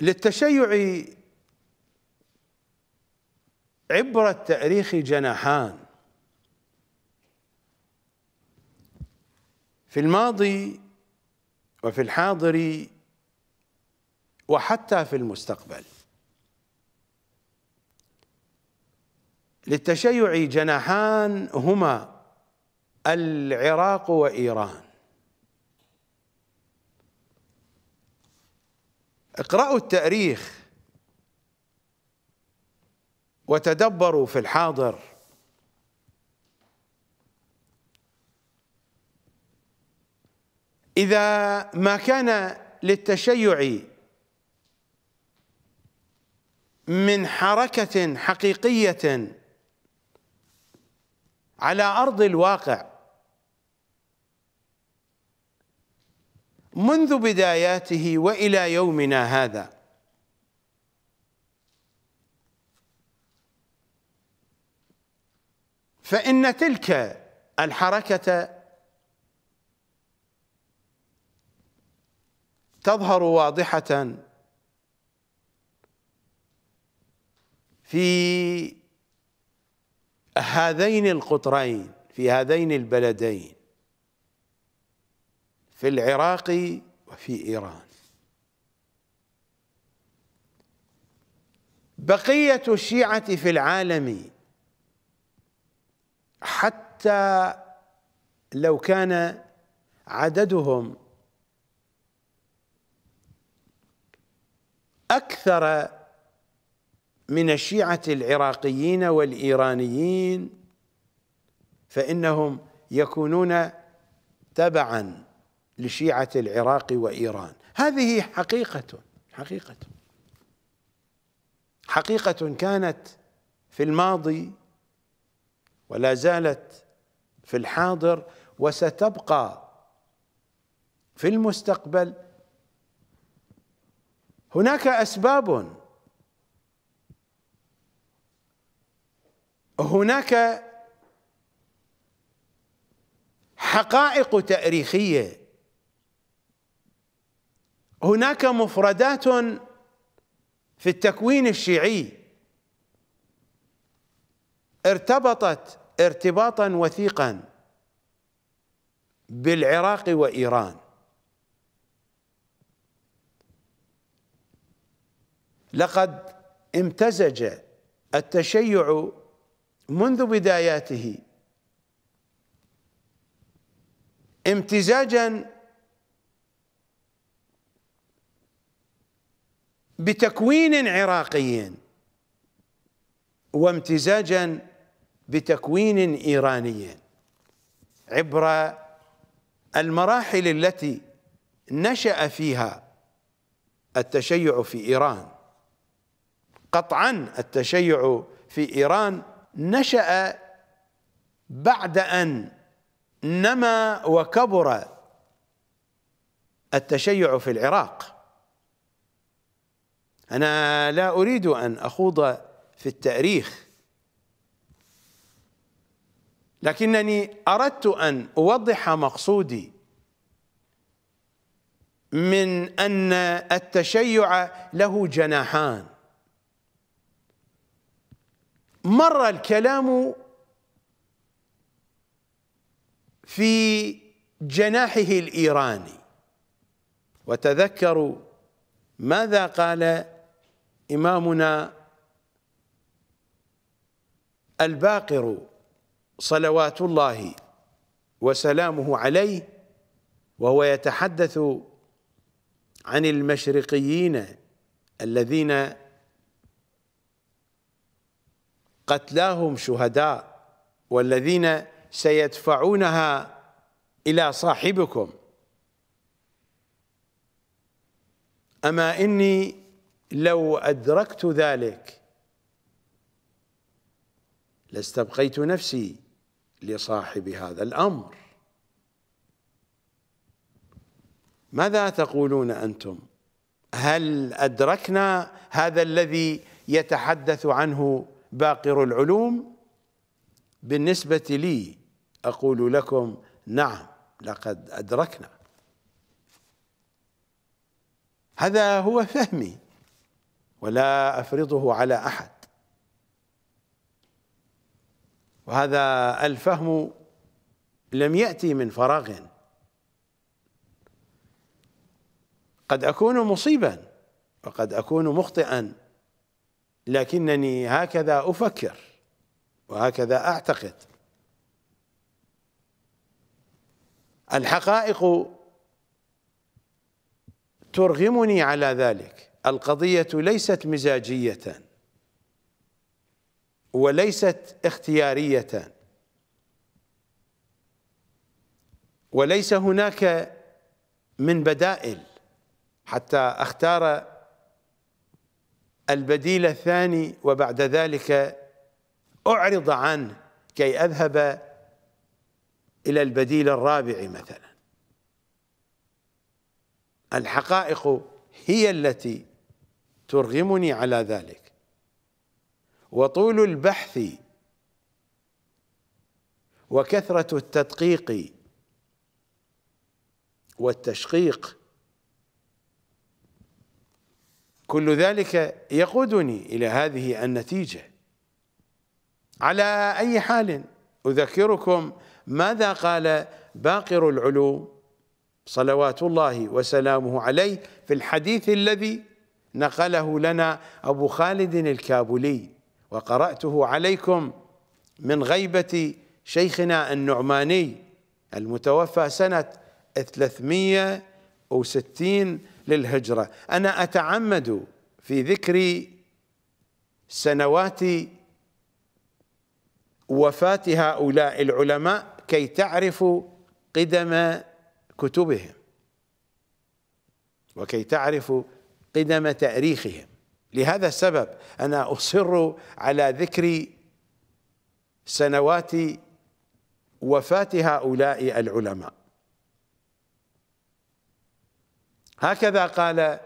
للتشيع عبر التاريخ جناحان في الماضي وفي الحاضر وحتى في المستقبل للتشيع جناحان هما العراق وايران اقرأوا التاريخ وتدبروا في الحاضر إذا ما كان للتشيع من حركة حقيقية على أرض الواقع منذ بداياته والى يومنا هذا فان تلك الحركه تظهر واضحه في هذين القطرين في هذين البلدين في العراق وفي إيران بقية الشيعة في العالم حتى لو كان عددهم أكثر من الشيعة العراقيين والإيرانيين فإنهم يكونون تبعاً لشيعة العراق وإيران هذه حقيقة حقيقة حقيقة كانت في الماضي ولا زالت في الحاضر وستبقى في المستقبل هناك أسباب هناك حقائق تاريخيه هناك مفردات في التكوين الشيعي ارتبطت ارتباطا وثيقا بالعراق وايران لقد امتزج التشيع منذ بداياته امتزاجا بتكوين عراقي وامتزاجا بتكوين ايراني عبر المراحل التي نشا فيها التشيع في ايران قطعا التشيع في ايران نشا بعد ان نما وكبر التشيع في العراق أنا لا أريد أن أخوض في التاريخ لكنني أردت أن أوضح مقصودي من أن التشيع له جناحان مر الكلام في جناحه الإيراني وتذكروا ماذا قال إمامنا الباقر صلوات الله وسلامه عليه وهو يتحدث عن المشرقيين الذين قتلاهم شهداء والذين سيدفعونها إلى صاحبكم أما إني لو أدركت ذلك لاستبقيت نفسي لصاحب هذا الأمر ماذا تقولون أنتم هل أدركنا هذا الذي يتحدث عنه باقر العلوم بالنسبة لي أقول لكم نعم لقد أدركنا هذا هو فهمي ولا افرضه على احد وهذا الفهم لم ياتي من فراغ قد اكون مصيبا وقد اكون مخطئا لكنني هكذا افكر وهكذا اعتقد الحقائق ترغمني على ذلك القضية ليست مزاجية وليست اختيارية وليس هناك من بدائل حتى اختار البديل الثاني وبعد ذلك أعرض عنه كي أذهب إلى البديل الرابع مثلا الحقائق هي التي ترغمني على ذلك وطول البحث وكثرة التدقيق والتشقيق كل ذلك يقودني إلى هذه النتيجة على أي حال أذكركم ماذا قال باقر العلوم صلوات الله وسلامه عليه في الحديث الذي نقله لنا أبو خالد الكابولي وقرأته عليكم من غيبة شيخنا النعماني المتوفى سنة 360 للهجرة أنا أتعمد في ذكر سنوات وفاة هؤلاء العلماء كي تعرفوا قدم كتبهم وكي تعرفوا قدم تأريخهم لهذا السبب أنا أصر على ذكر سنوات وفاة هؤلاء العلماء هكذا قال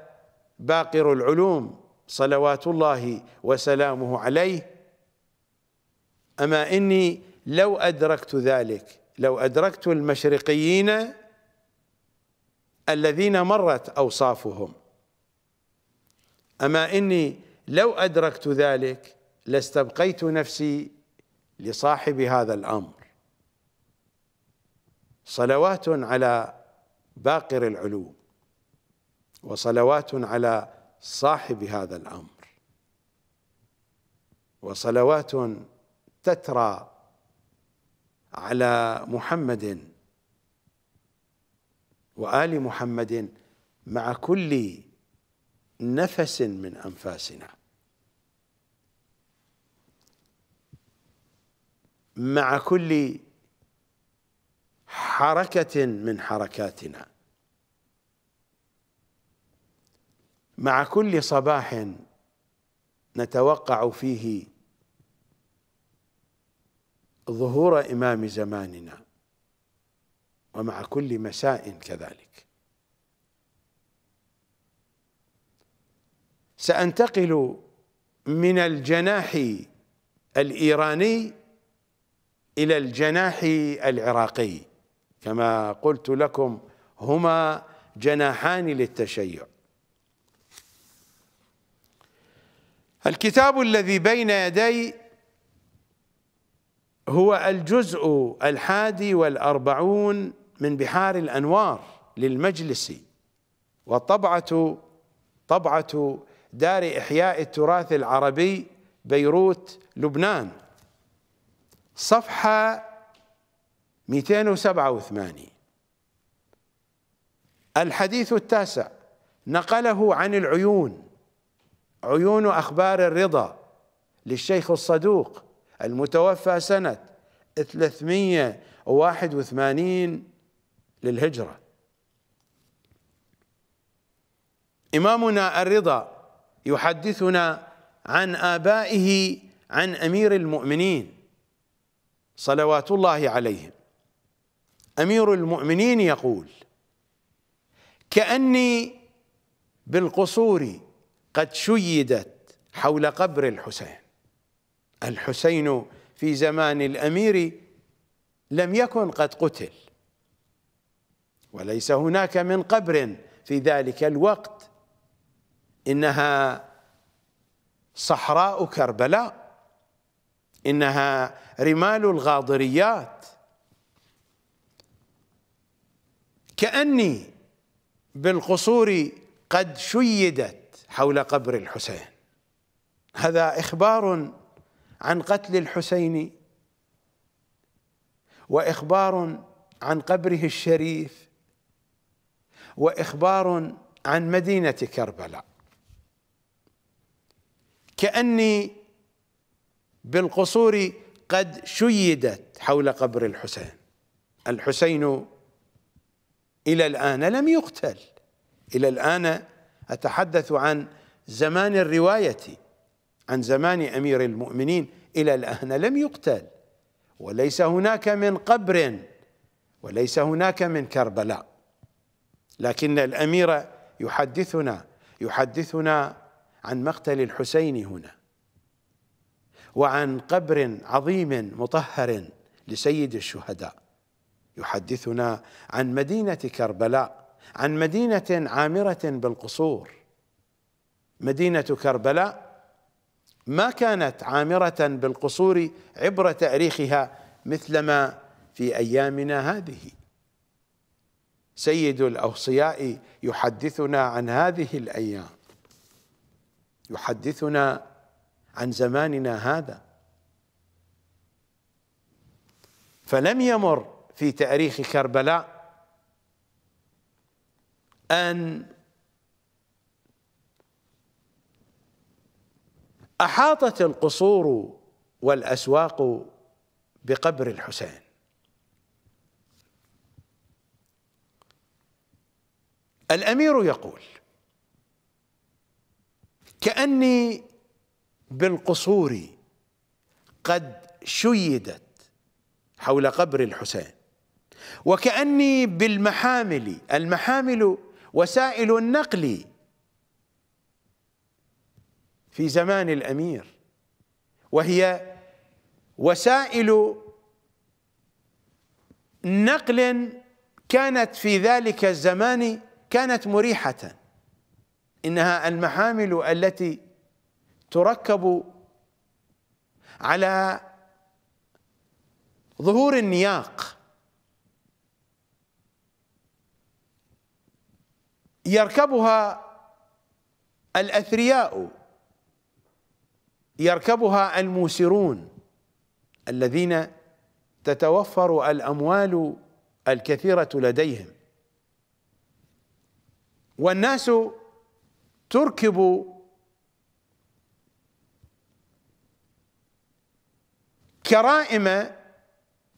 باقر العلوم صلوات الله وسلامه عليه أما إني لو أدركت ذلك لو أدركت المشرقيين الذين مرت أوصافهم أما إني لو أدركت ذلك لاستبقيت نفسي لصاحب هذا الأمر صلوات على باقر العلوم وصلوات على صاحب هذا الأمر وصلوات تترى على محمد وآل محمد مع كل نفس من أنفاسنا مع كل حركة من حركاتنا مع كل صباح نتوقع فيه ظهور إمام زماننا ومع كل مساء كذلك سأنتقل من الجناح الإيراني إلى الجناح العراقي كما قلت لكم هما جناحان للتشيع الكتاب الذي بين يدي هو الجزء الحادي والأربعون من بحار الأنوار للمجلس والطبعة طبعة دار إحياء التراث العربي بيروت لبنان صفحة 287 الحديث التاسع نقله عن العيون عيون أخبار الرضا للشيخ الصدوق المتوفى سنة 381 للهجرة إمامنا الرضا يحدثنا عن آبائه عن أمير المؤمنين صلوات الله عليهم أمير المؤمنين يقول كأني بالقصور قد شيدت حول قبر الحسين الحسين في زمان الأمير لم يكن قد قتل وليس هناك من قبر في ذلك الوقت إنها صحراء كربلاء إنها رمال الغاضريات كأني بالقصور قد شيدت حول قبر الحسين هذا إخبار عن قتل الحسين وإخبار عن قبره الشريف وإخبار عن مدينة كربلاء كأني بالقصور قد شيدت حول قبر الحسين الحسين إلى الآن لم يقتل إلى الآن أتحدث عن زمان الرواية عن زمان أمير المؤمنين إلى الآن لم يقتل وليس هناك من قبر وليس هناك من كربلاء لكن الأمير يحدثنا يحدثنا عن مقتل الحسين هنا وعن قبر عظيم مطهر لسيد الشهداء يحدثنا عن مدينة كربلاء عن مدينة عامرة بالقصور مدينة كربلاء ما كانت عامرة بالقصور عبر تاريخها مثلما في أيامنا هذه سيد الأوصياء يحدثنا عن هذه الأيام يحدثنا عن زماننا هذا فلم يمر في تاريخ كربلاء ان احاطت القصور والاسواق بقبر الحسين الامير يقول كأني بالقصور قد شيدت حول قبر الحسين وكأني بالمحامل المحامل وسائل النقل في زمان الأمير وهي وسائل نقل كانت في ذلك الزمان كانت مريحة إنها المحامل التي تركب على ظهور النياق يركبها الأثرياء يركبها الموسرون الذين تتوفر الأموال الكثيرة لديهم والناس تركب كرائم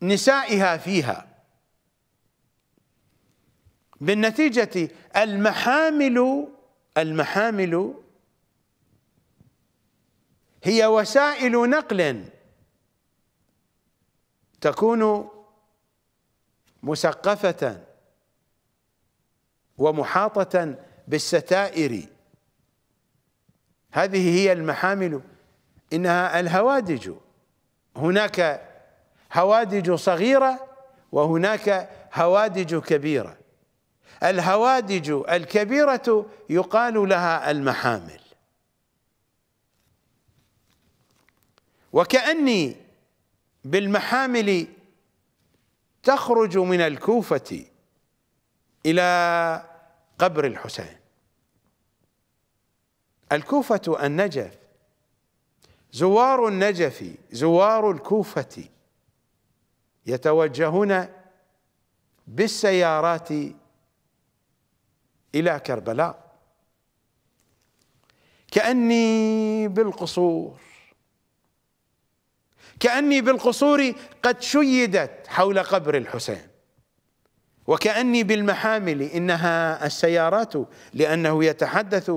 نسائها فيها بالنتيجة المحامل المحامل هي وسائل نقل تكون مسقفة ومحاطة بالستائر هذه هي المحامل إنها الهوادج هناك هوادج صغيرة وهناك هوادج كبيرة الهوادج الكبيرة يقال لها المحامل وكأني بالمحامل تخرج من الكوفة إلى قبر الحسين الكوفة النجف زوار النجف زوار الكوفة يتوجهون بالسيارات إلى كربلاء كأني بالقصور كأني بالقصور قد شيدت حول قبر الحسين وكأني بالمحامل إنها السيارات لأنه يتحدث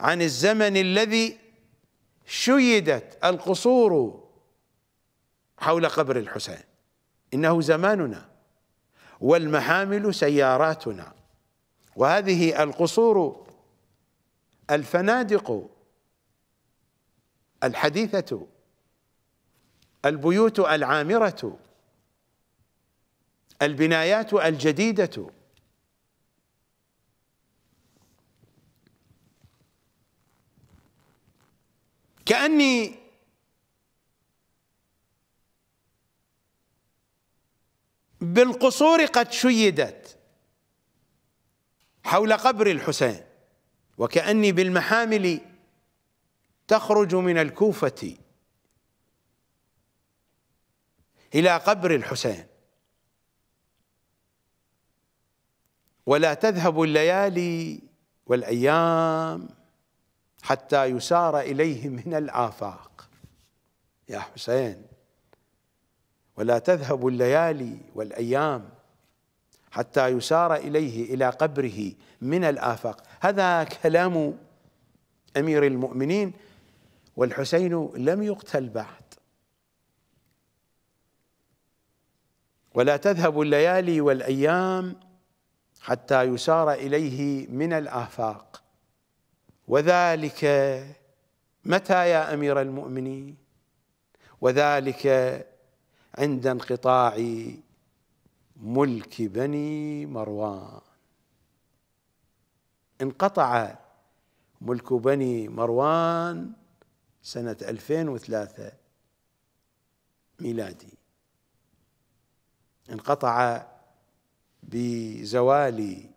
عن الزمن الذي شيدت القصور حول قبر الحسين انه زماننا والمحامل سياراتنا وهذه القصور الفنادق الحديثه البيوت العامره البنايات الجديده كأني بالقصور قد شيدت حول قبر الحسين وكأني بالمحامل تخرج من الكوفة إلى قبر الحسين ولا تذهب الليالي والأيام حتى يسار إليه من الآفاق يا حسين ولا تذهب الليالي والأيام حتى يسار إليه إلى قبره من الآفاق هذا كلام أمير المؤمنين والحسين لم يقتل بعد ولا تذهب الليالي والأيام حتى يسار إليه من الآفاق وذلك متى يا امير المؤمنين وذلك عند انقطاع ملك بني مروان انقطع ملك بني مروان سنة 2003 ميلادي انقطع بزوال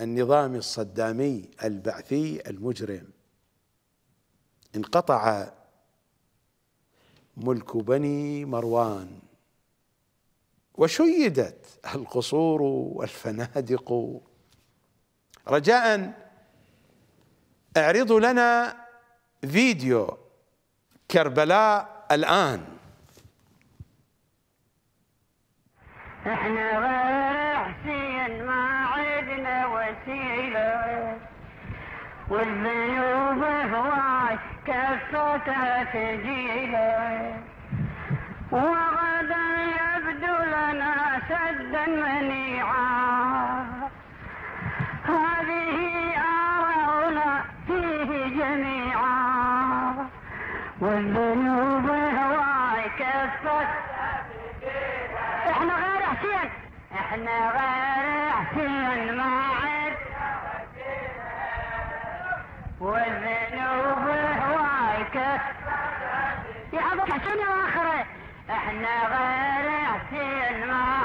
النظام الصدامي البعثي المجرم انقطع ملك بني مروان وشيدت القصور والفنادق رجاء اعرضوا لنا فيديو كربلاء الآن احنا والذنوب هواي كفتها سجيلا وغدا يبدو لنا سدا منيعا هذه آراؤنا فيه جميعا والذنوب هواي كفت احنا غير حسين احنا غير حسين ما والذنوب هوايكة يا احنا غير ما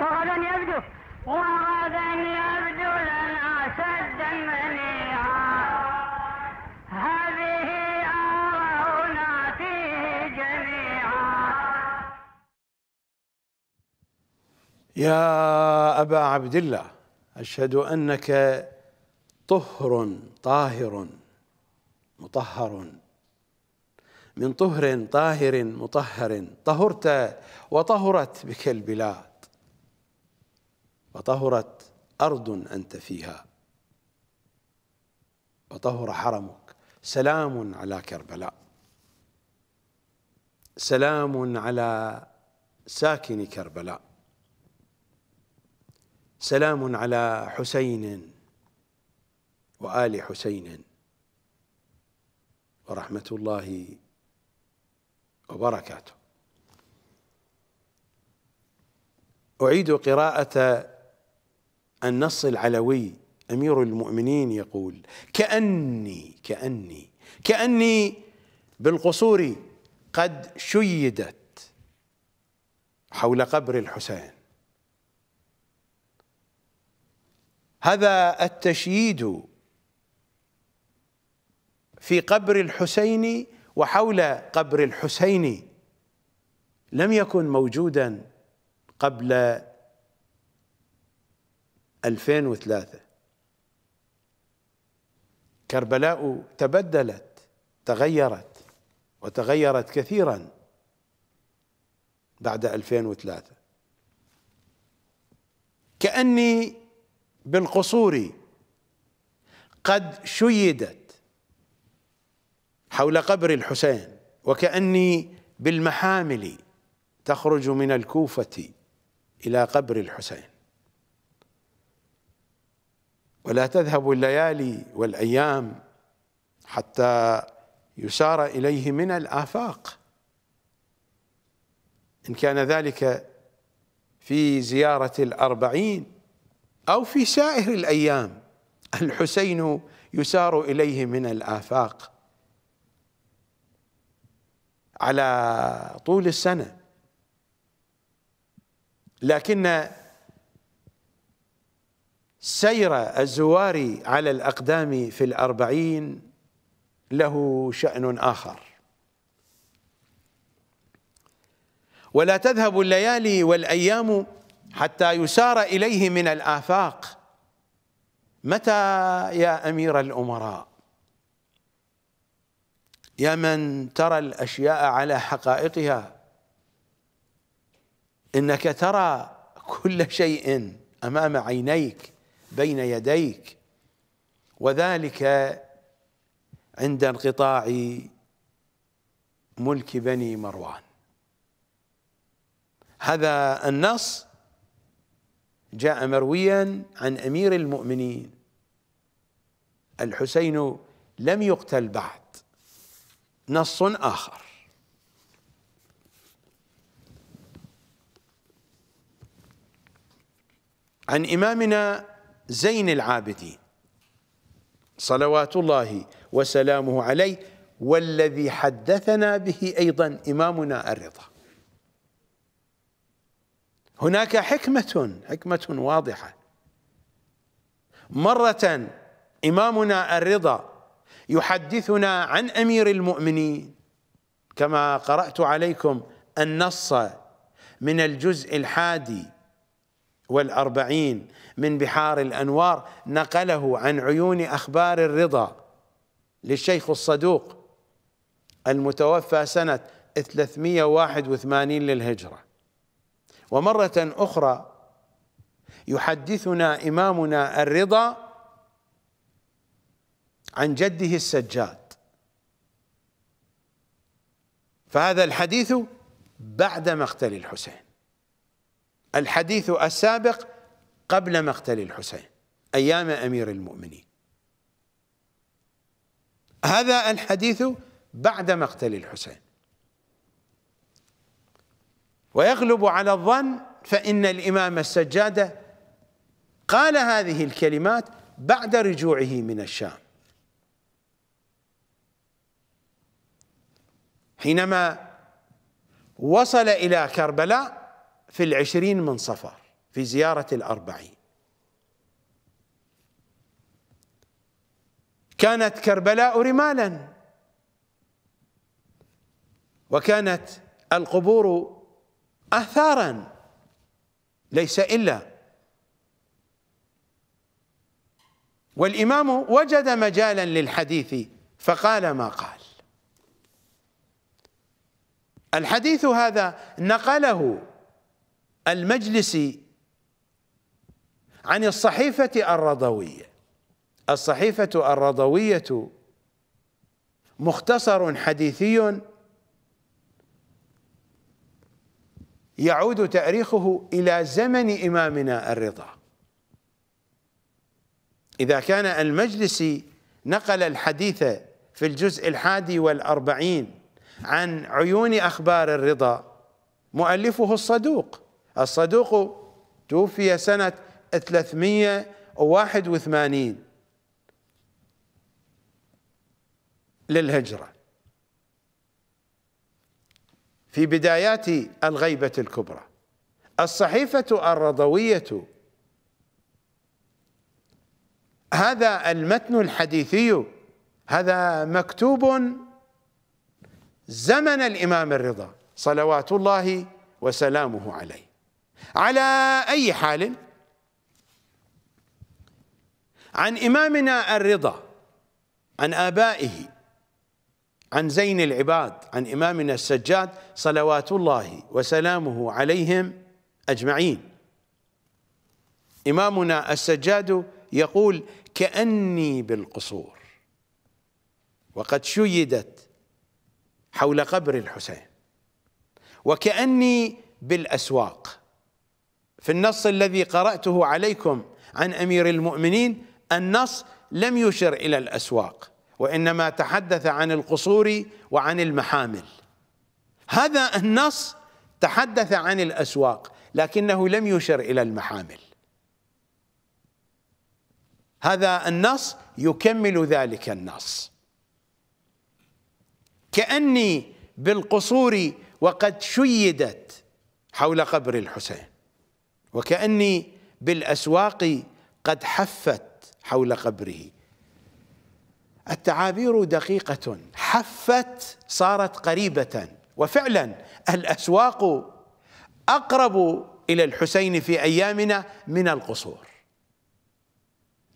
وغدا يبدو وغدا يبدو يا أبا عبد الله أشهد أنك طهر طاهر مطهر من طهر طاهر مطهر طهرت وطهرت بك البلاد وطهرت أرض أنت فيها وطهر حرمك سلام على كربلاء سلام على ساكن كربلاء سلام على حسين وآل حسين ورحمة الله وبركاته أعيد قراءة النص العلوي أمير المؤمنين يقول كأني كأني كأني بالقصور قد شيدت حول قبر الحسين هذا التشييد في قبر الحسين وحول قبر الحسين لم يكن موجودا قبل 2003 كربلاء تبدلت تغيرت وتغيرت كثيرا بعد 2003 كأني بالقصور قد شيدت حول قبر الحسين وكأني بالمحامل تخرج من الكوفة إلى قبر الحسين ولا تذهب الليالي والأيام حتى يسار إليه من الآفاق إن كان ذلك في زيارة الأربعين أو في سائر الأيام الحسين يسار إليه من الآفاق على طول السنة لكن سير الزوار على الأقدام في الأربعين له شأن آخر ولا تذهب الليالي والأيام حتى يسار إليه من الآفاق متى يا أمير الأمراء يا من ترى الأشياء على حقائقها إنك ترى كل شيء أمام عينيك بين يديك وذلك عند انقطاع ملك بني مروان هذا النص جاء مرويا عن امير المؤمنين الحسين لم يقتل بعد نص اخر عن امامنا زين العابدين صلوات الله وسلامه عليه والذي حدثنا به ايضا امامنا الرضا هناك حكمة حكمة واضحة مرة إمامنا الرضا يحدثنا عن أمير المؤمنين كما قرأت عليكم النص من الجزء الحادي والأربعين من بحار الأنوار نقله عن عيون أخبار الرضا للشيخ الصدوق المتوفى سنة 381 للهجرة ومرة أخرى يحدثنا إمامنا الرضا عن جده السجاد فهذا الحديث بعد مقتل الحسين الحديث السابق قبل مقتل الحسين أيام أمير المؤمنين هذا الحديث بعد مقتل الحسين ويغلب على الظن فإن الإمام السجادة قال هذه الكلمات بعد رجوعه من الشام حينما وصل إلى كربلاء في العشرين من صفر في زيارة الأربعين كانت كربلاء رمالا وكانت القبور آثارا ليس إلا والإمام وجد مجالا للحديث فقال ما قال الحديث هذا نقله المجلسي عن الصحيفة الرضوية الصحيفة الرضوية مختصر حديثي يعود تاريخه إلى زمن إمامنا الرضا إذا كان المجلسي نقل الحديث في الجزء الحادي والأربعين عن عيون أخبار الرضا مؤلفه الصدوق الصدوق توفي سنة 381 للهجرة في بدايات الغيبة الكبرى الصحيفة الرضوية هذا المتن الحديثي هذا مكتوب زمن الإمام الرضا صلوات الله وسلامه عليه على أي حال عن إمامنا الرضا عن آبائه عن زين العباد عن إمامنا السجاد صلوات الله وسلامه عليهم أجمعين إمامنا السجاد يقول كأني بالقصور وقد شيدت حول قبر الحسين وكأني بالأسواق في النص الذي قرأته عليكم عن أمير المؤمنين النص لم يشر إلى الأسواق وإنما تحدث عن القصور وعن المحامل هذا النص تحدث عن الأسواق لكنه لم يشر إلى المحامل هذا النص يكمل ذلك النص كأني بالقصور وقد شيدت حول قبر الحسين وكأني بالأسواق قد حفت حول قبره التعابير دقيقة حفت صارت قريبة وفعلا الأسواق أقرب إلى الحسين في أيامنا من القصور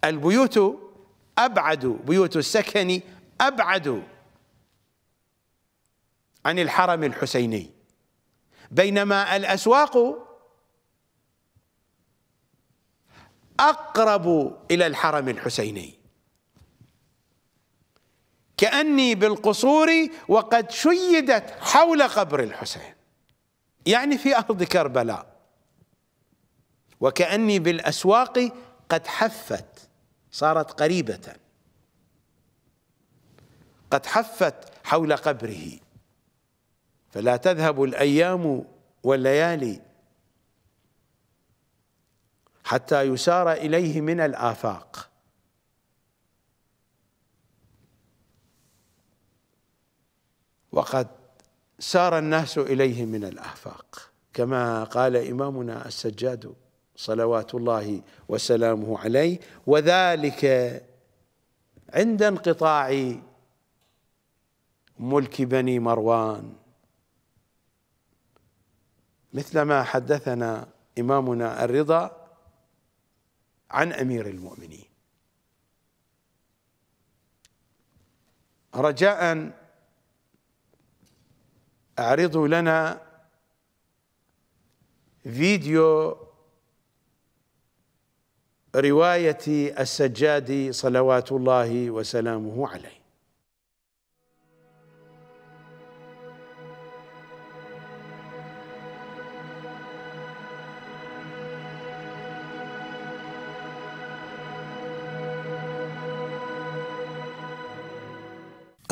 البيوت أبعد بيوت السكن أبعد عن الحرم الحسيني بينما الأسواق أقرب إلى الحرم الحسيني كأني بالقصور وقد شيدت حول قبر الحسين يعني في أرض كربلاء وكأني بالأسواق قد حفت صارت قريبة قد حفت حول قبره فلا تذهب الأيام والليالي حتى يسار إليه من الآفاق وقد سار الناس إليه من الآفاق كما قال إمامنا السجاد صلوات الله وسلامه عليه وذلك عند انقطاع ملك بني مروان مثلما حدثنا إمامنا الرضا عن أمير المؤمنين رجاءً اعرضوا لنا فيديو رواية السجاد صلوات الله وسلامه عليه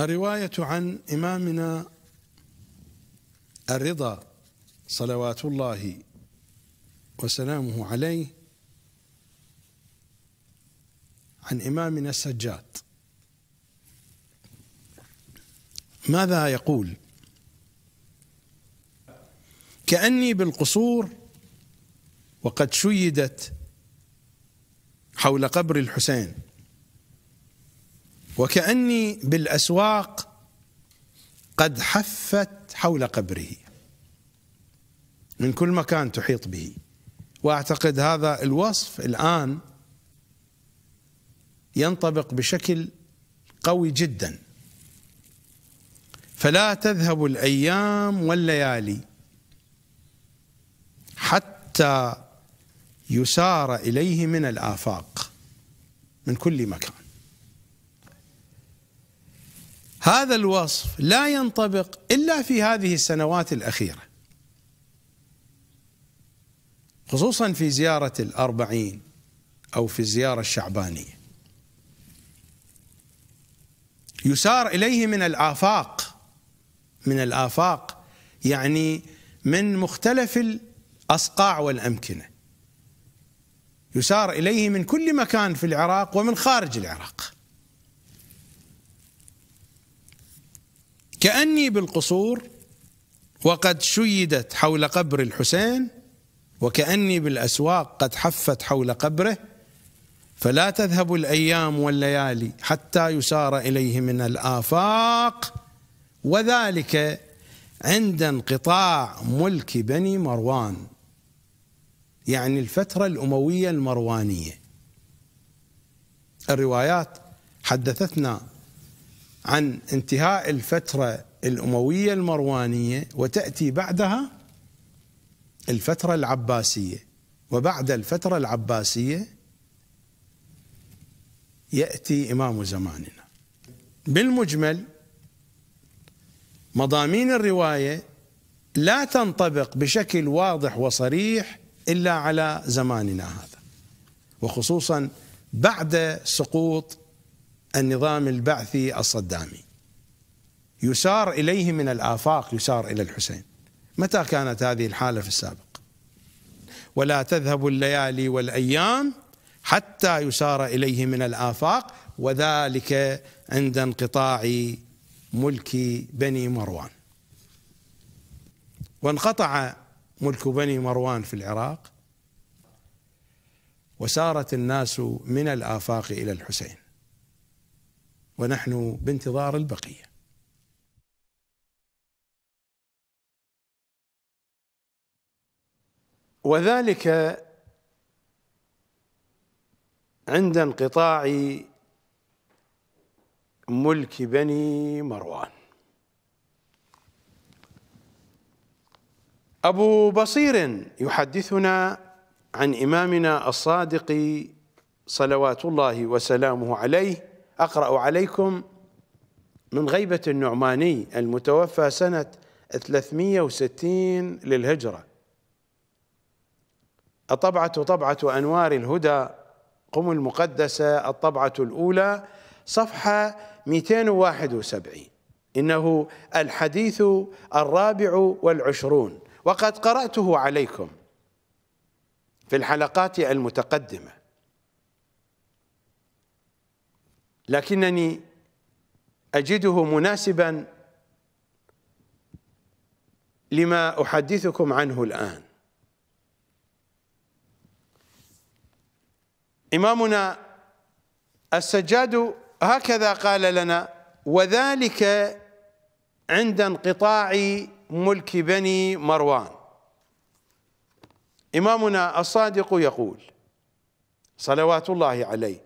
الرواية عن إمامنا الرضا صلوات الله وسلامه عليه عن إمامنا السجاد ماذا يقول كأني بالقصور وقد شيدت حول قبر الحسين وكأني بالأسواق قد حفت حول قبره من كل مكان تحيط به واعتقد هذا الوصف الان ينطبق بشكل قوي جدا فلا تذهب الايام والليالي حتى يسار اليه من الافاق من كل مكان هذا الوصف لا ينطبق الا في هذه السنوات الاخيره خصوصا في زيارة الأربعين أو في الزيارة الشعبانية يسار إليه من الآفاق من الآفاق يعني من مختلف الأصقاع والأمكنة يسار إليه من كل مكان في العراق ومن خارج العراق كأني بالقصور وقد شيدت حول قبر الحسين وكأني بالأسواق قد حفت حول قبره فلا تذهب الأيام والليالي حتى يسار إليه من الآفاق وذلك عند انقطاع ملك بني مروان يعني الفترة الأموية المروانية الروايات حدثتنا عن انتهاء الفترة الأموية المروانية وتأتي بعدها الفترة العباسية وبعد الفترة العباسية يأتي إمام زماننا بالمجمل مضامين الرواية لا تنطبق بشكل واضح وصريح إلا على زماننا هذا وخصوصا بعد سقوط النظام البعثي الصدامي يسار إليه من الآفاق يسار إلى الحسين متى كانت هذه الحالة في السابق ولا تذهب الليالي والأيام حتى يسار إليه من الآفاق وذلك عند انقطاع ملك بني مروان وانقطع ملك بني مروان في العراق وسارت الناس من الآفاق إلى الحسين ونحن بانتظار البقيه وذلك عند انقطاع ملك بني مروان ابو بصير يحدثنا عن امامنا الصادق صلوات الله وسلامه عليه اقرا عليكم من غيبه النعماني المتوفى سنه 360 للهجره الطبعة طبعة أنوار الهدى قم المقدسة الطبعة الأولى صفحة 271 إنه الحديث الرابع والعشرون وقد قرأته عليكم في الحلقات المتقدمة لكنني أجده مناسبا لما أحدثكم عنه الآن إمامنا السجاد هكذا قال لنا وذلك عند انقطاع ملك بني مروان إمامنا الصادق يقول صلوات الله عليه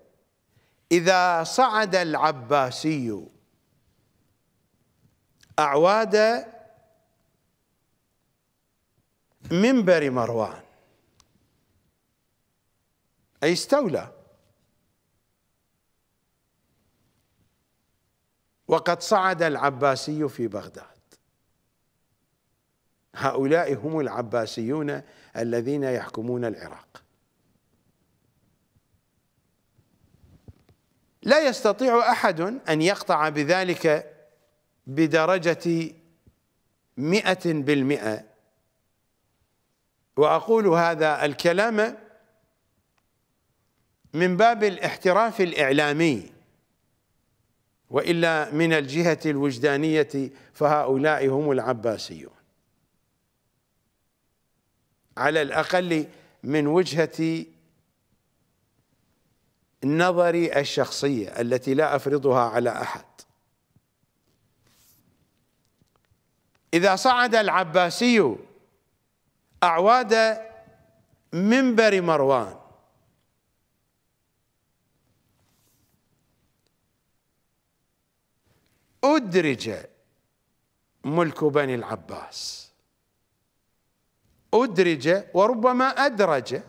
إذا صعد العباسي أعواد منبر مروان أي استولى وقد صعد العباسي في بغداد هؤلاء هم العباسيون الذين يحكمون العراق لا يستطيع أحد أن يقطع بذلك بدرجة مئة بالمئة وأقول هذا الكلام من باب الاحتراف الإعلامي وإلا من الجهة الوجدانية فهؤلاء هم العباسيون على الأقل من وجهة نظري الشخصية التي لا أفرضها على أحد إذا صعد العباسي أعواد منبر مروان أدرج ملك بني العباس أدرج وربما أدرج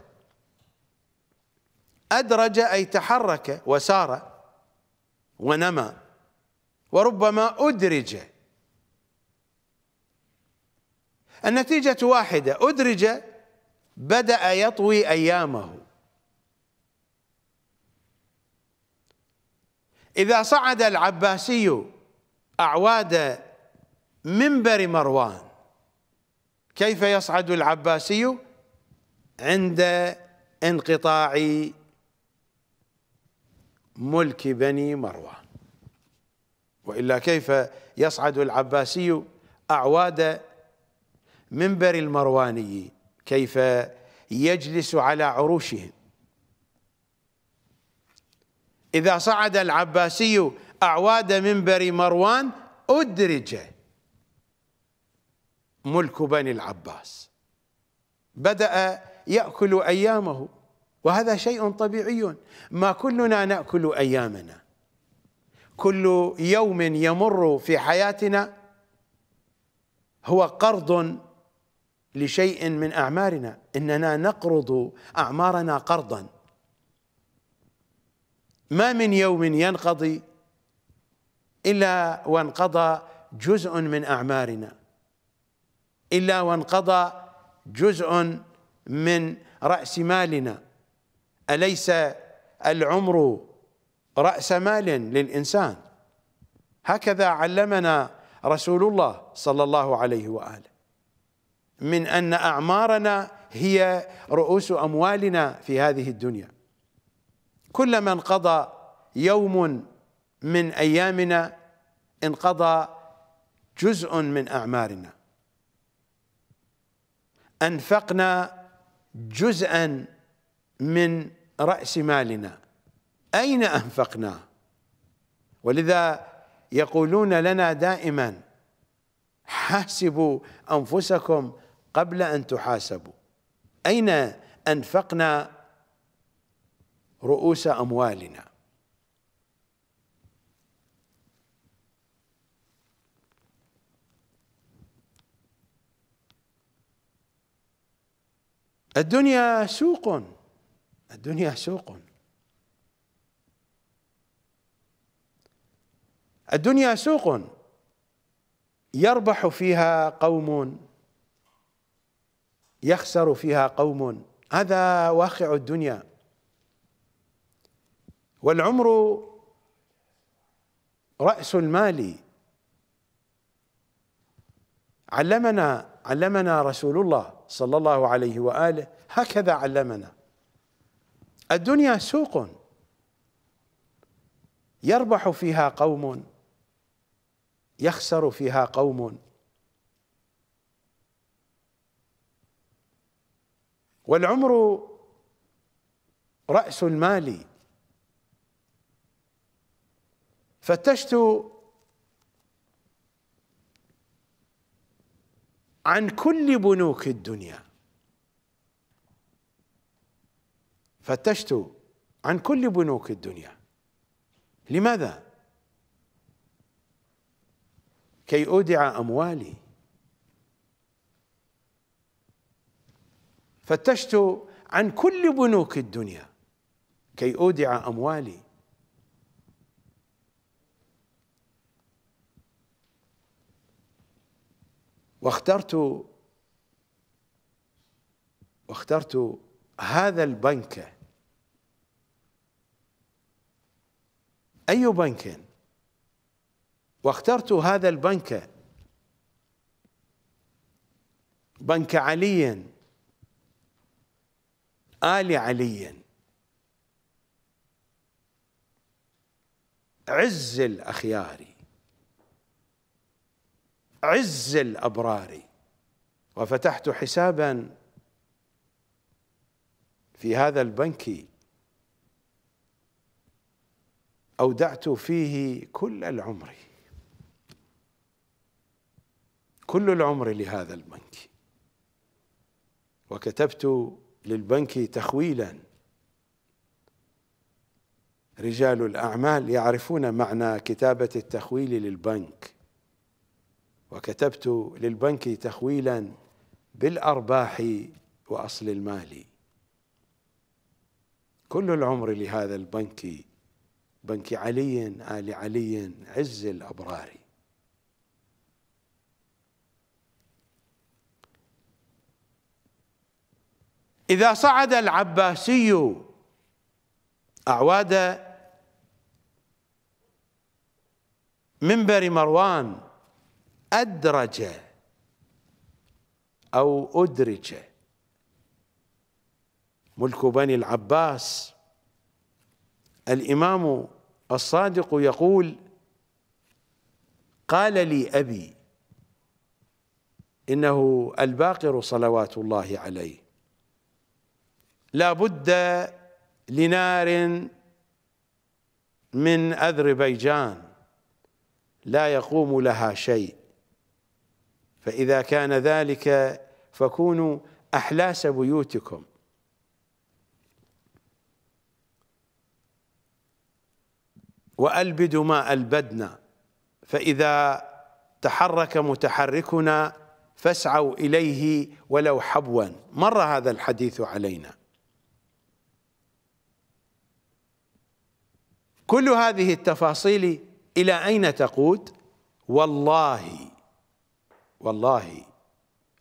أدرج أي تحرك وسار ونمى وربما أدرج النتيجة واحدة أدرج بدأ يطوي أيامه إذا صعد العباسي أعواد منبر مروان كيف يصعد العباسي عند انقطاع ملك بني مروان وإلا كيف يصعد العباسي أعواد منبر المرواني كيف يجلس على عروشهم إذا صعد العباسي أعواد منبر مروان أدرج ملك بني العباس بدأ يأكل أيامه وهذا شيء طبيعي ما كلنا نأكل أيامنا كل يوم يمر في حياتنا هو قرض لشيء من أعمارنا إننا نقرض أعمارنا قرضا ما من يوم ينقضي إلا وانقضى جزء من أعمارنا إلا وانقضى جزء من رأس مالنا أليس العمر رأس مال للإنسان هكذا علمنا رسول الله صلى الله عليه وآله من أن أعمارنا هي رؤوس أموالنا في هذه الدنيا كلما انقضى يوم من أيامنا انقضى جزء من أعمارنا أنفقنا جزءا من رأس مالنا أين أنفقناه ولذا يقولون لنا دائما حاسبوا أنفسكم قبل أن تحاسبوا أين أنفقنا رؤوس أموالنا الدنيا سوق الدنيا سوق الدنيا سوق يربح فيها قوم يخسر فيها قوم هذا واقع الدنيا والعمر رأس المال علمنا علمنا رسول الله صلى الله عليه وآله هكذا علمنا الدنيا سوق يربح فيها قوم يخسر فيها قوم والعمر رأس المال فتشت عن كل بنوك الدنيا فتشت عن كل بنوك الدنيا لماذا كي اودع اموالي فتشت عن كل بنوك الدنيا كي اودع اموالي واخترت واخترت هذا البنك أي بنك واخترت هذا البنك بنك علي آل علي عز الأخياري عز الابرار وفتحت حسابا في هذا البنك اودعت فيه كل العمر كل العمر لهذا البنك وكتبت للبنك تخويلا رجال الاعمال يعرفون معنى كتابه التخويل للبنك وكتبت للبنك تخويلا بالأرباح وأصل المال كل العمر لهذا البنك بنك علي آل علي عز الأبرار إذا صعد العباسي أعواد منبر مروان أدرج أو أدرج ملك بني العباس الإمام الصادق يقول قال لي أبي إنه الباقر صلوات الله عليه لا بد لنار من أذربيجان لا يقوم لها شيء فإذا كان ذلك فكونوا أحلاس بيوتكم وألبدوا ما ألبدنا فإذا تحرك متحركنا فاسعوا إليه ولو حبوا مر هذا الحديث علينا كل هذه التفاصيل إلى أين تقود؟ والله والله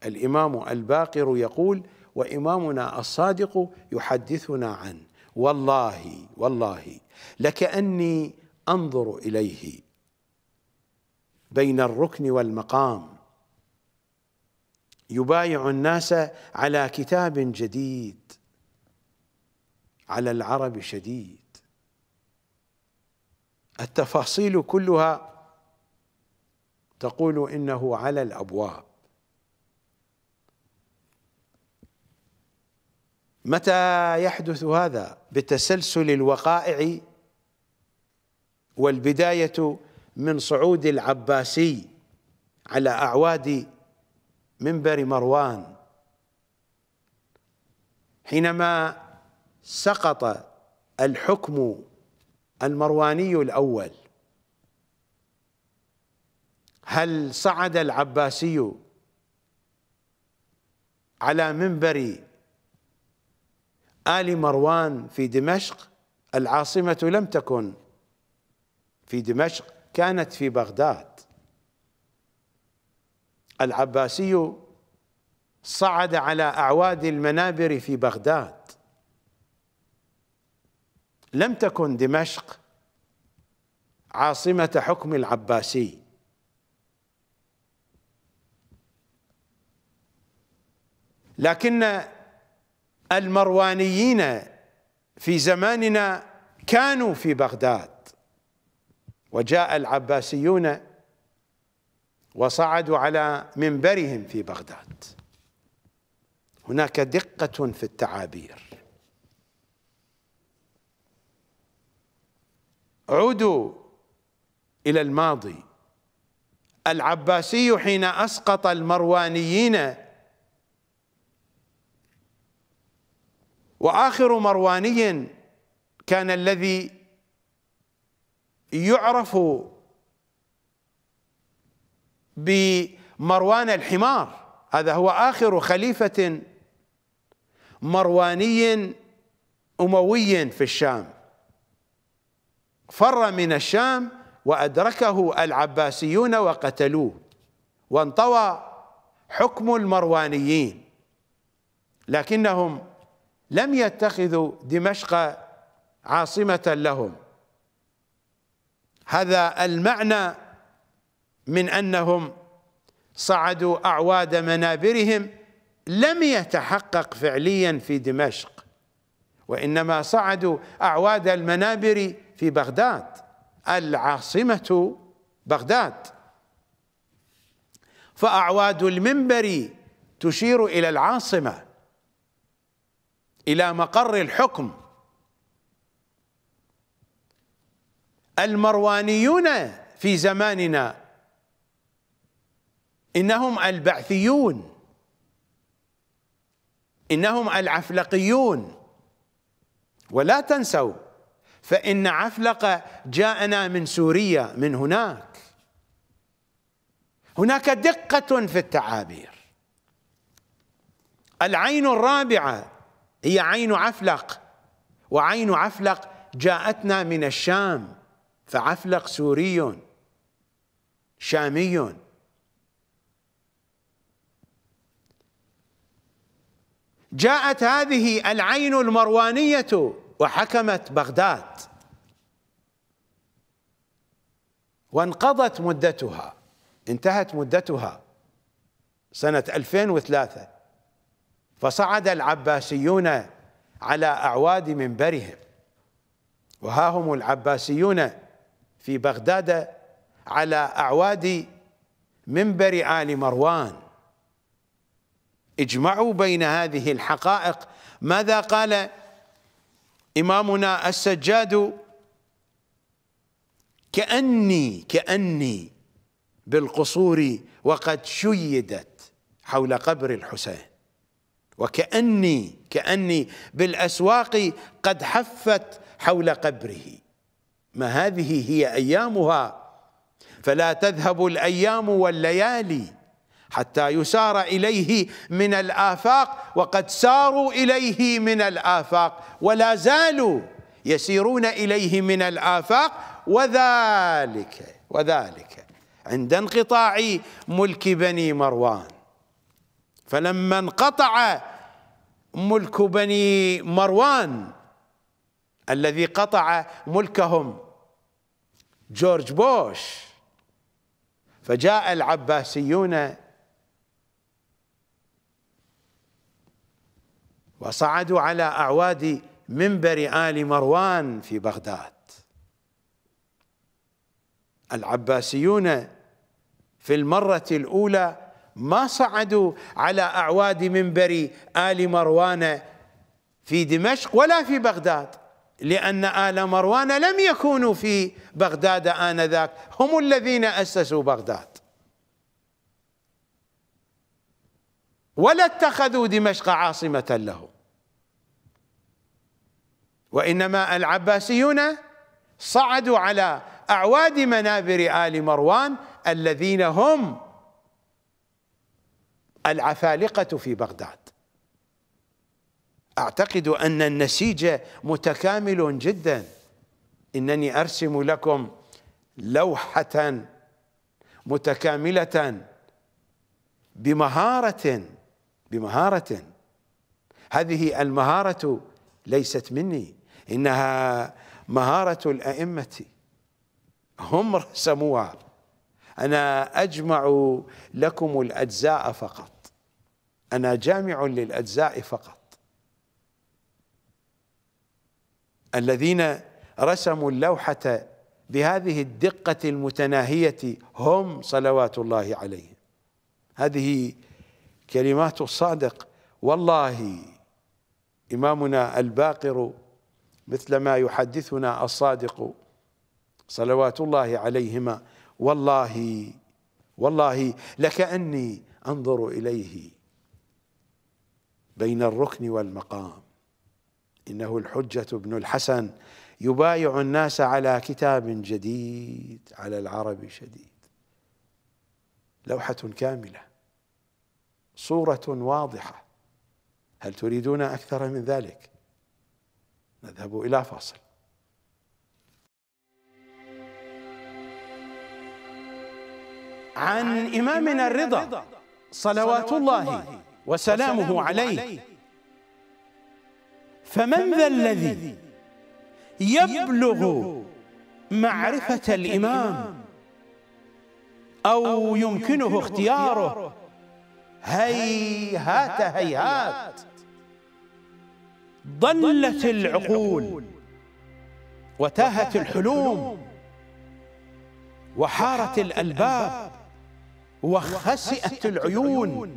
الإمام الباقر يقول وإمامنا الصادق يحدثنا عن والله والله لكأني أنظر إليه بين الركن والمقام يبايع الناس على كتاب جديد على العرب شديد التفاصيل كلها تقول انه على الابواب متى يحدث هذا بتسلسل الوقائع والبدايه من صعود العباسي على اعواد منبر مروان حينما سقط الحكم المرواني الاول هل صعد العباسي على منبر آل مروان في دمشق العاصمة لم تكن في دمشق كانت في بغداد العباسي صعد على أعواد المنابر في بغداد لم تكن دمشق عاصمة حكم العباسي لكن المروانيين في زماننا كانوا في بغداد وجاء العباسيون وصعدوا على منبرهم في بغداد هناك دقة في التعابير عودوا إلى الماضي العباسي حين أسقط المروانيين وآخر مرواني كان الذي يعرف بمروان الحمار هذا هو آخر خليفة مرواني أموي في الشام فر من الشام وأدركه العباسيون وقتلوه وانطوى حكم المروانيين لكنهم لم يتخذوا دمشق عاصمة لهم هذا المعنى من أنهم صعدوا أعواد منابرهم لم يتحقق فعليا في دمشق وإنما صعدوا أعواد المنابر في بغداد العاصمة بغداد فأعواد المنبر تشير إلى العاصمة إلى مقر الحكم المروانيون في زماننا إنهم البعثيون إنهم العفلقيون ولا تنسوا فإن عفلق جاءنا من سوريا من هناك هناك دقة في التعابير العين الرابعة هي عين عفلق وعين عفلق جاءتنا من الشام فعفلق سوري شامي جاءت هذه العين المروانية وحكمت بغداد وانقضت مدتها انتهت مدتها سنة 2003 فصعد العباسيون على أعواد منبرهم وها هم العباسيون في بغداد على أعواد منبر آل مروان اجمعوا بين هذه الحقائق ماذا قال إمامنا السجاد كأني كأني بالقصور وقد شيدت حول قبر الحسين وكأني كأني بالأسواق قد حفت حول قبره ما هذه هي أيامها فلا تذهب الأيام والليالي حتى يسار إليه من الآفاق وقد ساروا إليه من الآفاق ولا زالوا يسيرون إليه من الآفاق وذلك وذلك عند انقطاع ملك بني مروان فلما انقطع ملك بني مروان الذي قطع ملكهم جورج بوش فجاء العباسيون وصعدوا على اعواد منبر ال مروان في بغداد العباسيون في المره الاولى ما صعدوا على أعواد منبر آل مروان في دمشق ولا في بغداد لأن آل مروان لم يكونوا في بغداد آنذاك هم الذين أسسوا بغداد ولا اتخذوا دمشق عاصمة له وإنما العباسيون صعدوا على أعواد منابر آل مروان الذين هم العفالقة في بغداد أعتقد أن النسيج متكامل جدا إنني أرسم لكم لوحة متكاملة بمهارة بمهارة هذه المهارة ليست مني إنها مهارة الأئمة هم رسموها أنا أجمع لكم الأجزاء فقط أنا جامع للأجزاء فقط الذين رسموا اللوحة بهذه الدقة المتناهية هم صلوات الله عليهم هذه كلمات الصادق والله إمامنا الباقر مثل ما يحدثنا الصادق صلوات الله عليهما والله والله لكأني أنظر إليه بين الركن والمقام انه الحجه بن الحسن يبايع الناس على كتاب جديد على العرب شديد لوحه كامله صوره واضحه هل تريدون اكثر من ذلك نذهب الى فاصل عن امامنا الرضا صلوات الله وسلامه عليه فمن ذا الذي يبلغ معرفة الإمام أو يمكنه اختياره هيهات هيهات ضلت العقول وتاهت الحلوم وحارت الألباب وخسئت العيون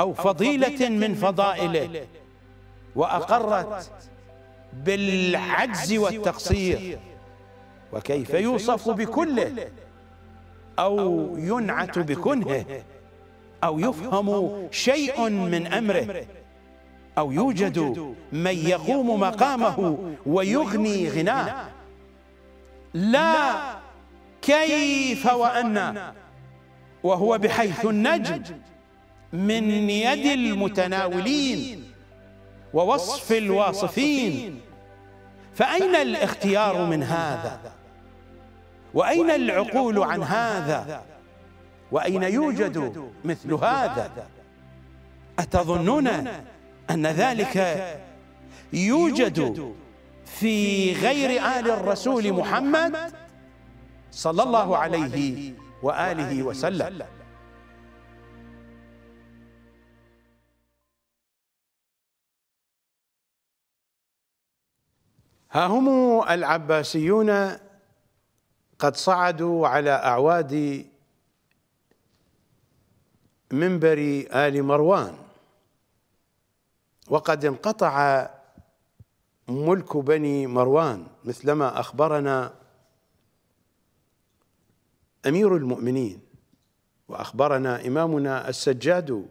أو فضيلة من فضائله وأقرت بالعجز والتقصير وكيف يوصف بكله أو ينعت بكنهه أو يفهم شيء من أمره أو يوجد من يقوم مقامه ويغني غناه لا كيف وأن وهو بحيث النجم من يد المتناولين ووصف الواصفين فأين الاختيار من هذا وأين العقول عن هذا وأين يوجد مثل هذا أتظنون أن ذلك يوجد في غير آل الرسول محمد صلى الله عليه وآله وسلم ها هم العباسيون قد صعدوا على أعواد منبر آل مروان وقد انقطع ملك بني مروان مثلما أخبرنا أمير المؤمنين وأخبرنا إمامنا السجاد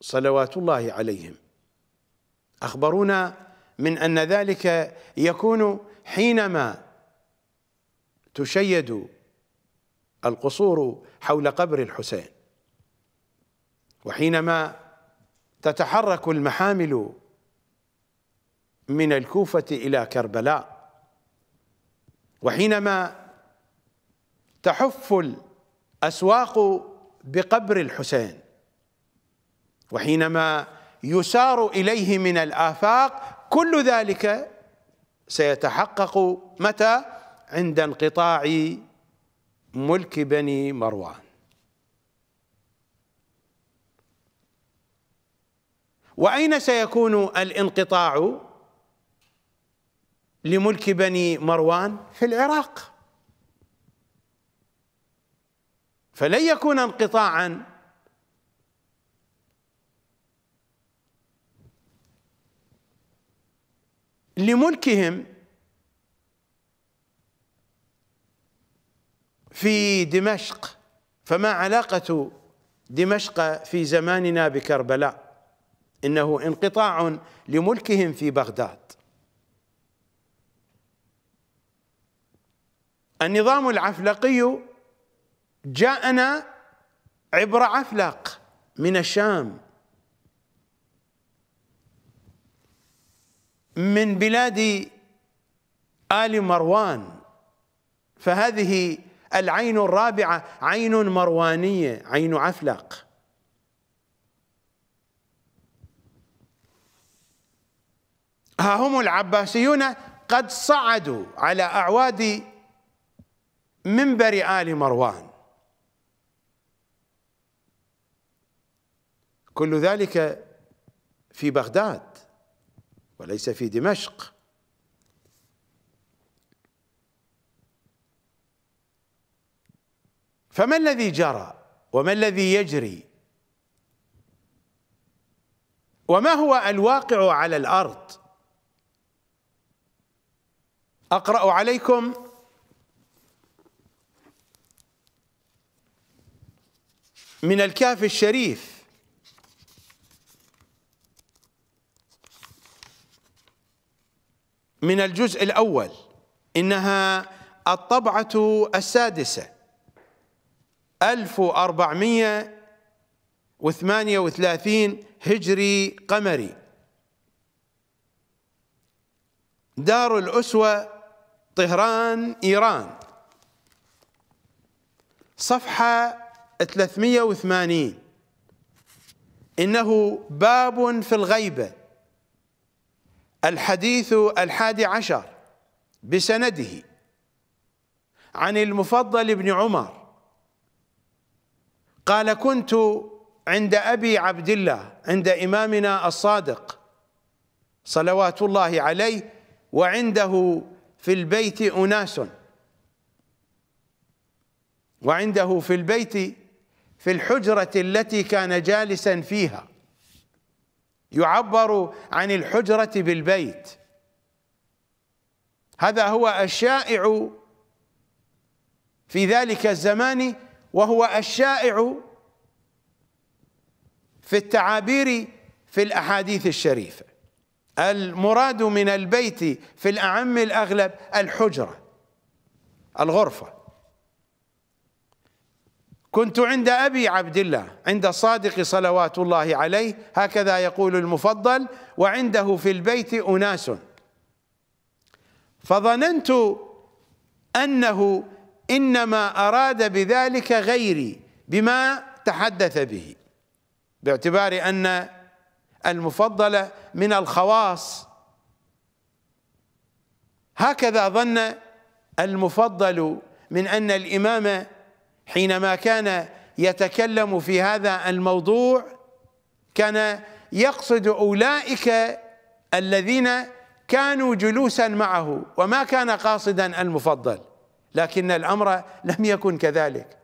صلوات الله عليهم أخبرونا من أن ذلك يكون حينما تشيد القصور حول قبر الحسين وحينما تتحرك المحامل من الكوفة إلى كربلاء وحينما تحف الأسواق بقبر الحسين وحينما يسار إليه من الآفاق كل ذلك سيتحقق متى عند انقطاع ملك بني مروان واين سيكون الانقطاع لملك بني مروان في العراق فلن يكون انقطاعا لملكهم في دمشق فما علاقة دمشق في زماننا بكربلاء إنه انقطاع لملكهم في بغداد النظام العفلقي جاءنا عبر عفلق من الشام من بلاد آل مروان فهذه العين الرابعة عين مروانية عين عفلق ها هم العباسيون قد صعدوا على أعواد منبر آل مروان كل ذلك في بغداد وليس في دمشق فما الذي جرى وما الذي يجري وما هو الواقع على الارض اقرا عليكم من الكاف الشريف من الجزء الأول إنها الطبعة السادسة 1438 هجري قمري دار الأسوة طهران إيران صفحة 380 إنه باب في الغيبة الحديث الحادي عشر بسنده عن المفضل بن عمر قال كنت عند أبي عبد الله عند إمامنا الصادق صلوات الله عليه وعنده في البيت أناس وعنده في البيت في الحجرة التي كان جالسا فيها يعبر عن الحجرة بالبيت هذا هو الشائع في ذلك الزمان وهو الشائع في التعابير في الأحاديث الشريفة المراد من البيت في الأعم الأغلب الحجرة الغرفة كنت عند أبي عبد الله عند الصادق صلوات الله عليه هكذا يقول المفضل وعنده في البيت أناس فظننت أنه إنما أراد بذلك غيري بما تحدث به باعتبار أن المفضل من الخواص هكذا ظن المفضل من أن الإمام حينما كان يتكلم في هذا الموضوع كان يقصد أولئك الذين كانوا جلوسا معه وما كان قاصدا المفضل لكن الأمر لم يكن كذلك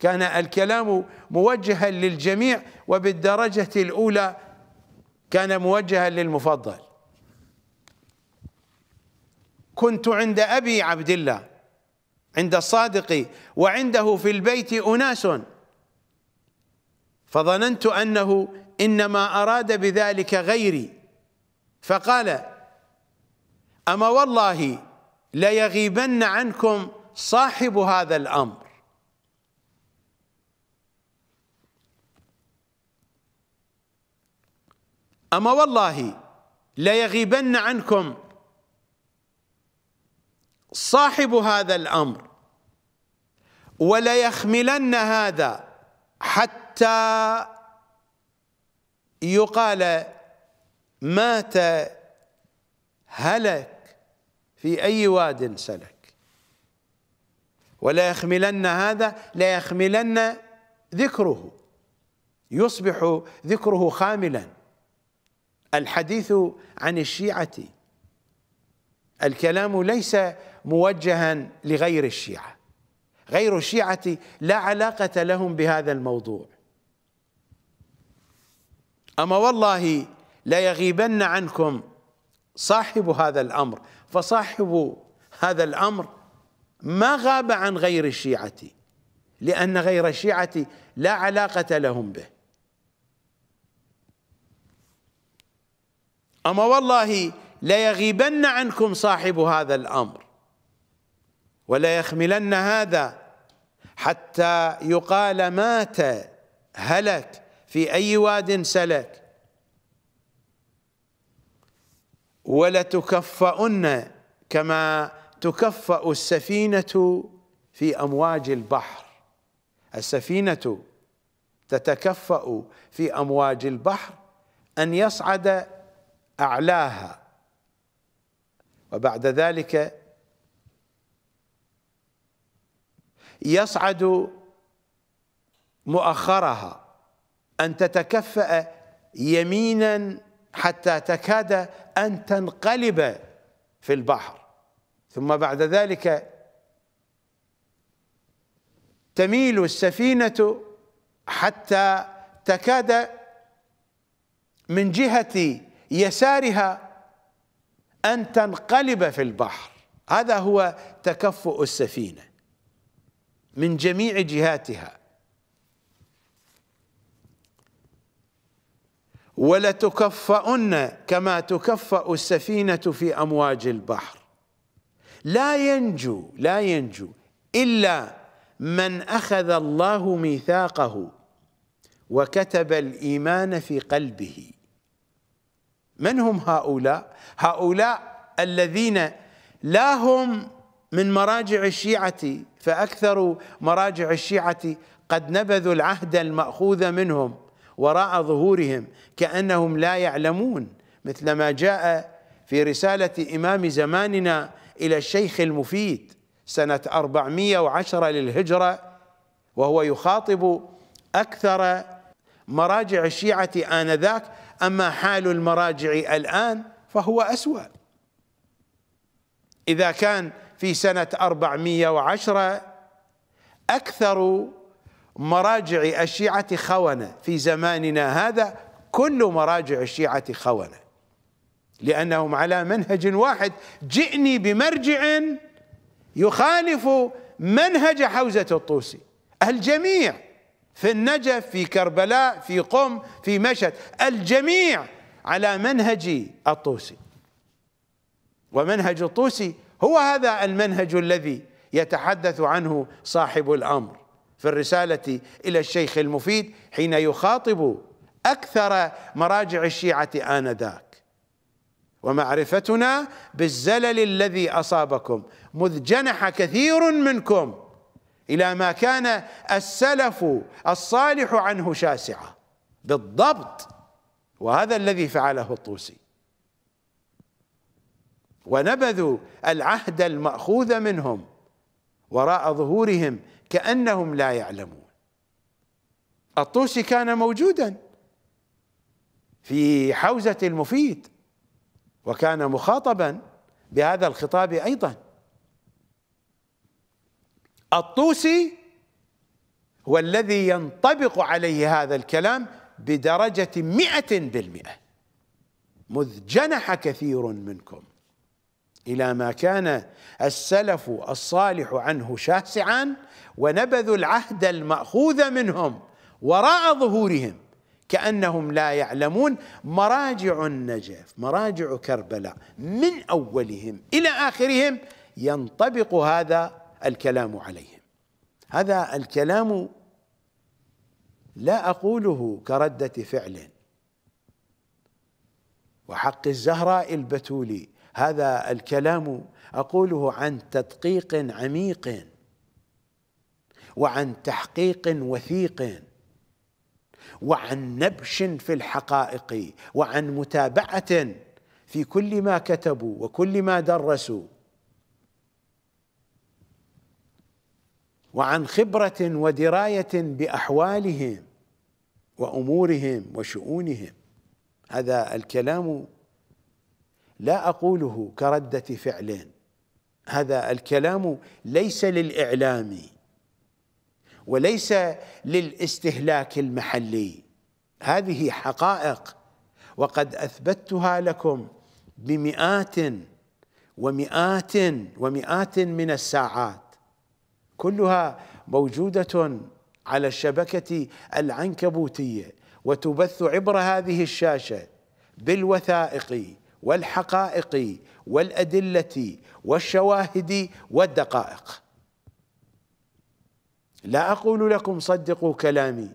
كان الكلام موجها للجميع وبالدرجة الأولى كان موجها للمفضل كنت عند أبي عبد الله عند الصادق وعنده في البيت أناس فظننت أنه إنما أراد بذلك غيري فقال أما والله ليغيبن عنكم صاحب هذا الأمر أما والله ليغيبن عنكم صاحب هذا الأمر وليخملن هذا حتى يقال مات هلك في أي واد سلك ولا يخملن هذا لا يخملن ذكره يصبح ذكره خاملا الحديث عن الشيعة الكلام ليس موجها لغير الشيعة غير الشيعة لا علاقة لهم بهذا الموضوع أما والله لا يغيبن عنكم صاحب هذا الأمر فصاحب هذا الأمر ما غاب عن غير الشيعة لأن غير الشيعة لا علاقة لهم به أما والله ليغيبن عنكم صاحب هذا الأمر ولا يخملن هذا حتى يقال مات هلك في أي واد سلك ولتكفأن كما تكفأ السفينة في أمواج البحر السفينة تتكفأ في أمواج البحر أن يصعد أعلاها وبعد ذلك يصعد مؤخرها أن تتكفأ يمينا حتى تكاد أن تنقلب في البحر ثم بعد ذلك تميل السفينة حتى تكاد من جهة يسارها أن تنقلب في البحر هذا هو تكفؤ السفينة من جميع جهاتها ولتكفأن كما تكفأ السفينة في أمواج البحر لا ينجو لا ينجو إلا من أخذ الله ميثاقه وكتب الإيمان في قلبه من هم هؤلاء؟ هؤلاء الذين لا هم من مراجع الشيعة فأكثر مراجع الشيعة قد نبذوا العهد المأخوذ منهم وراء ظهورهم كأنهم لا يعلمون مثل ما جاء في رسالة إمام زماننا إلى الشيخ المفيد سنة 410 للهجرة وهو يخاطب أكثر مراجع الشيعة آنذاك أما حال المراجع الآن فهو أسوأ إذا كان في سنة 410 أكثر مراجع الشيعة خونة في زماننا هذا كل مراجع الشيعة خونة لأنهم على منهج واحد جئني بمرجع يخالف منهج حوزة الطوسي الجميع في النجف في كربلاء في قم في مشهد الجميع على منهج الطوسي ومنهج الطوسي هو هذا المنهج الذي يتحدث عنه صاحب الامر في الرساله الى الشيخ المفيد حين يخاطب اكثر مراجع الشيعه انذاك ومعرفتنا بالزلل الذي اصابكم مذ جنح كثير منكم الى ما كان السلف الصالح عنه شاسعه بالضبط وهذا الذي فعله الطوسي ونبذوا العهد المأخوذ منهم وراء ظهورهم كأنهم لا يعلمون الطوسي كان موجودا في حوزة المفيد وكان مخاطبا بهذا الخطاب أيضا الطوسي هو الذي ينطبق عليه هذا الكلام بدرجة مئة بالمئة مذ جنح كثير منكم إلى ما كان السلف الصالح عنه شاسعا ونبذوا العهد المأخوذ منهم وراء ظهورهم كأنهم لا يعلمون مراجع النجف مراجع كربلاء من أولهم إلى آخرهم ينطبق هذا الكلام عليهم هذا الكلام لا أقوله كردة فعل وحق الزهراء البتولي هذا الكلام اقوله عن تدقيق عميق وعن تحقيق وثيق وعن نبش في الحقائق وعن متابعه في كل ما كتبوا وكل ما درسوا وعن خبره ودرايه باحوالهم وامورهم وشؤونهم هذا الكلام لا أقوله كردة فعل هذا الكلام ليس للإعلام وليس للاستهلاك المحلي هذه حقائق وقد أثبتها لكم بمئات ومئات ومئات من الساعات كلها موجودة على الشبكة العنكبوتية وتبث عبر هذه الشاشة بالوثائق والحقائق والأدلة والشواهد والدقائق لا أقول لكم صدقوا كلامي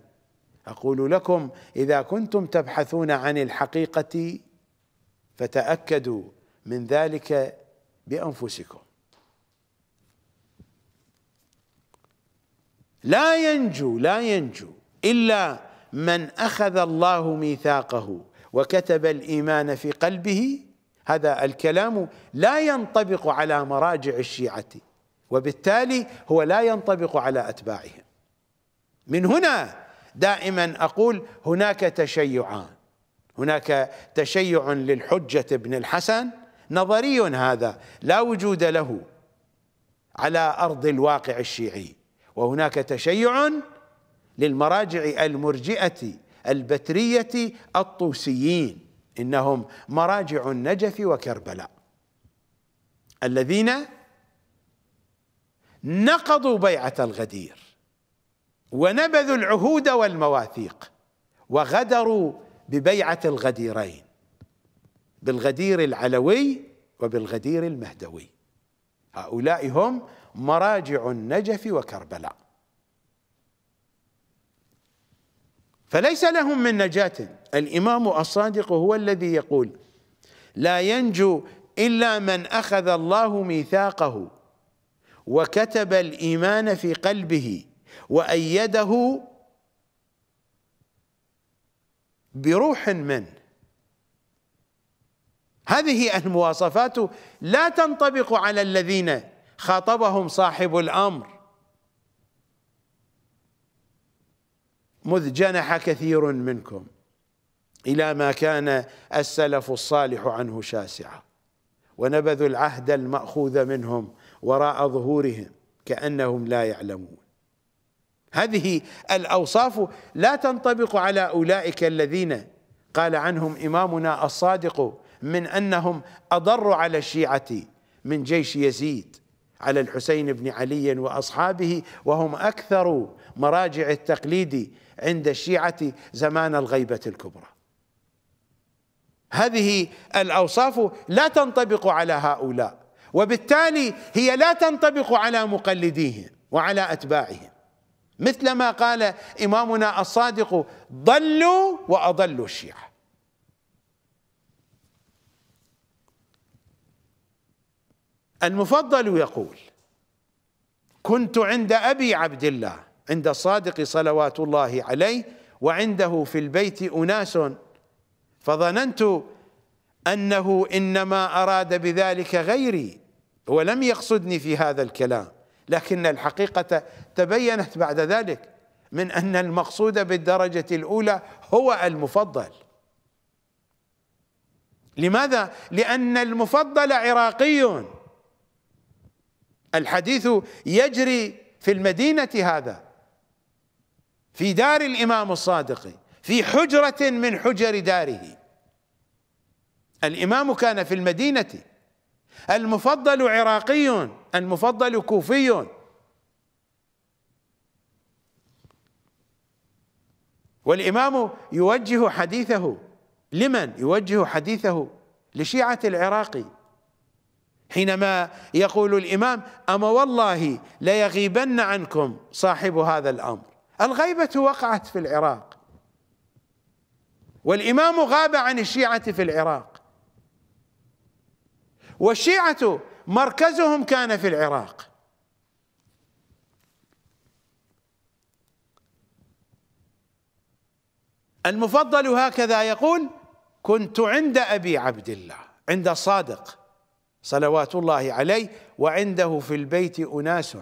أقول لكم إذا كنتم تبحثون عن الحقيقة فتأكدوا من ذلك بأنفسكم لا ينجو لا ينجو إلا من أخذ الله ميثاقه وكتب الإيمان في قلبه هذا الكلام لا ينطبق على مراجع الشيعة وبالتالي هو لا ينطبق على أتباعهم من هنا دائما أقول هناك تشيعان هناك تشيع للحجة بن الحسن نظري هذا لا وجود له على أرض الواقع الشيعي وهناك تشيع للمراجع المرجئة البترية الطوسيين إنهم مراجع النجف وكربلاء الذين نقضوا بيعة الغدير ونبذوا العهود والمواثيق وغدروا ببيعة الغديرين بالغدير العلوي وبالغدير المهدوي هؤلاء هم مراجع النجف وكربلاء فليس لهم من نجاة الإمام الصادق هو الذي يقول لا ينجو إلا من أخذ الله ميثاقه وكتب الإيمان في قلبه وأيده بروح من هذه المواصفات لا تنطبق على الذين خاطبهم صاحب الأمر مذ جنح كثير منكم إلى ما كان السلف الصالح عنه شاسعا ونبذوا العهد المأخوذ منهم وراء ظهورهم كأنهم لا يعلمون هذه الأوصاف لا تنطبق على أولئك الذين قال عنهم إمامنا الصادق من أنهم أضر على الشيعة من جيش يزيد على الحسين بن علي وأصحابه وهم أكثر مراجع التقليد عند الشيعة زمان الغيبة الكبرى هذه الأوصاف لا تنطبق على هؤلاء وبالتالي هي لا تنطبق على مقلديهم وعلى أتباعهم مثل ما قال إمامنا الصادق ضلوا وأضلوا الشيعة المفضل يقول كنت عند أبي عبد الله عند الصادق صلوات الله عليه وعنده في البيت أناس فظننت أنه إنما أراد بذلك غيري ولم يقصدني في هذا الكلام لكن الحقيقة تبينت بعد ذلك من أن المقصود بالدرجة الأولى هو المفضل لماذا؟ لأن المفضل عراقي الحديث يجري في المدينة هذا في دار الإمام الصادق في حجرة من حجر داره الإمام كان في المدينة المفضل عراقي المفضل كوفي والإمام يوجه حديثه لمن يوجه حديثه لشيعة العراقي حينما يقول الإمام أما والله ليغيبن عنكم صاحب هذا الأمر الغيبة وقعت في العراق والإمام غاب عن الشيعة في العراق والشيعة مركزهم كان في العراق المفضل هكذا يقول كنت عند أبي عبد الله عند الصادق صلوات الله عليه وعنده في البيت أناس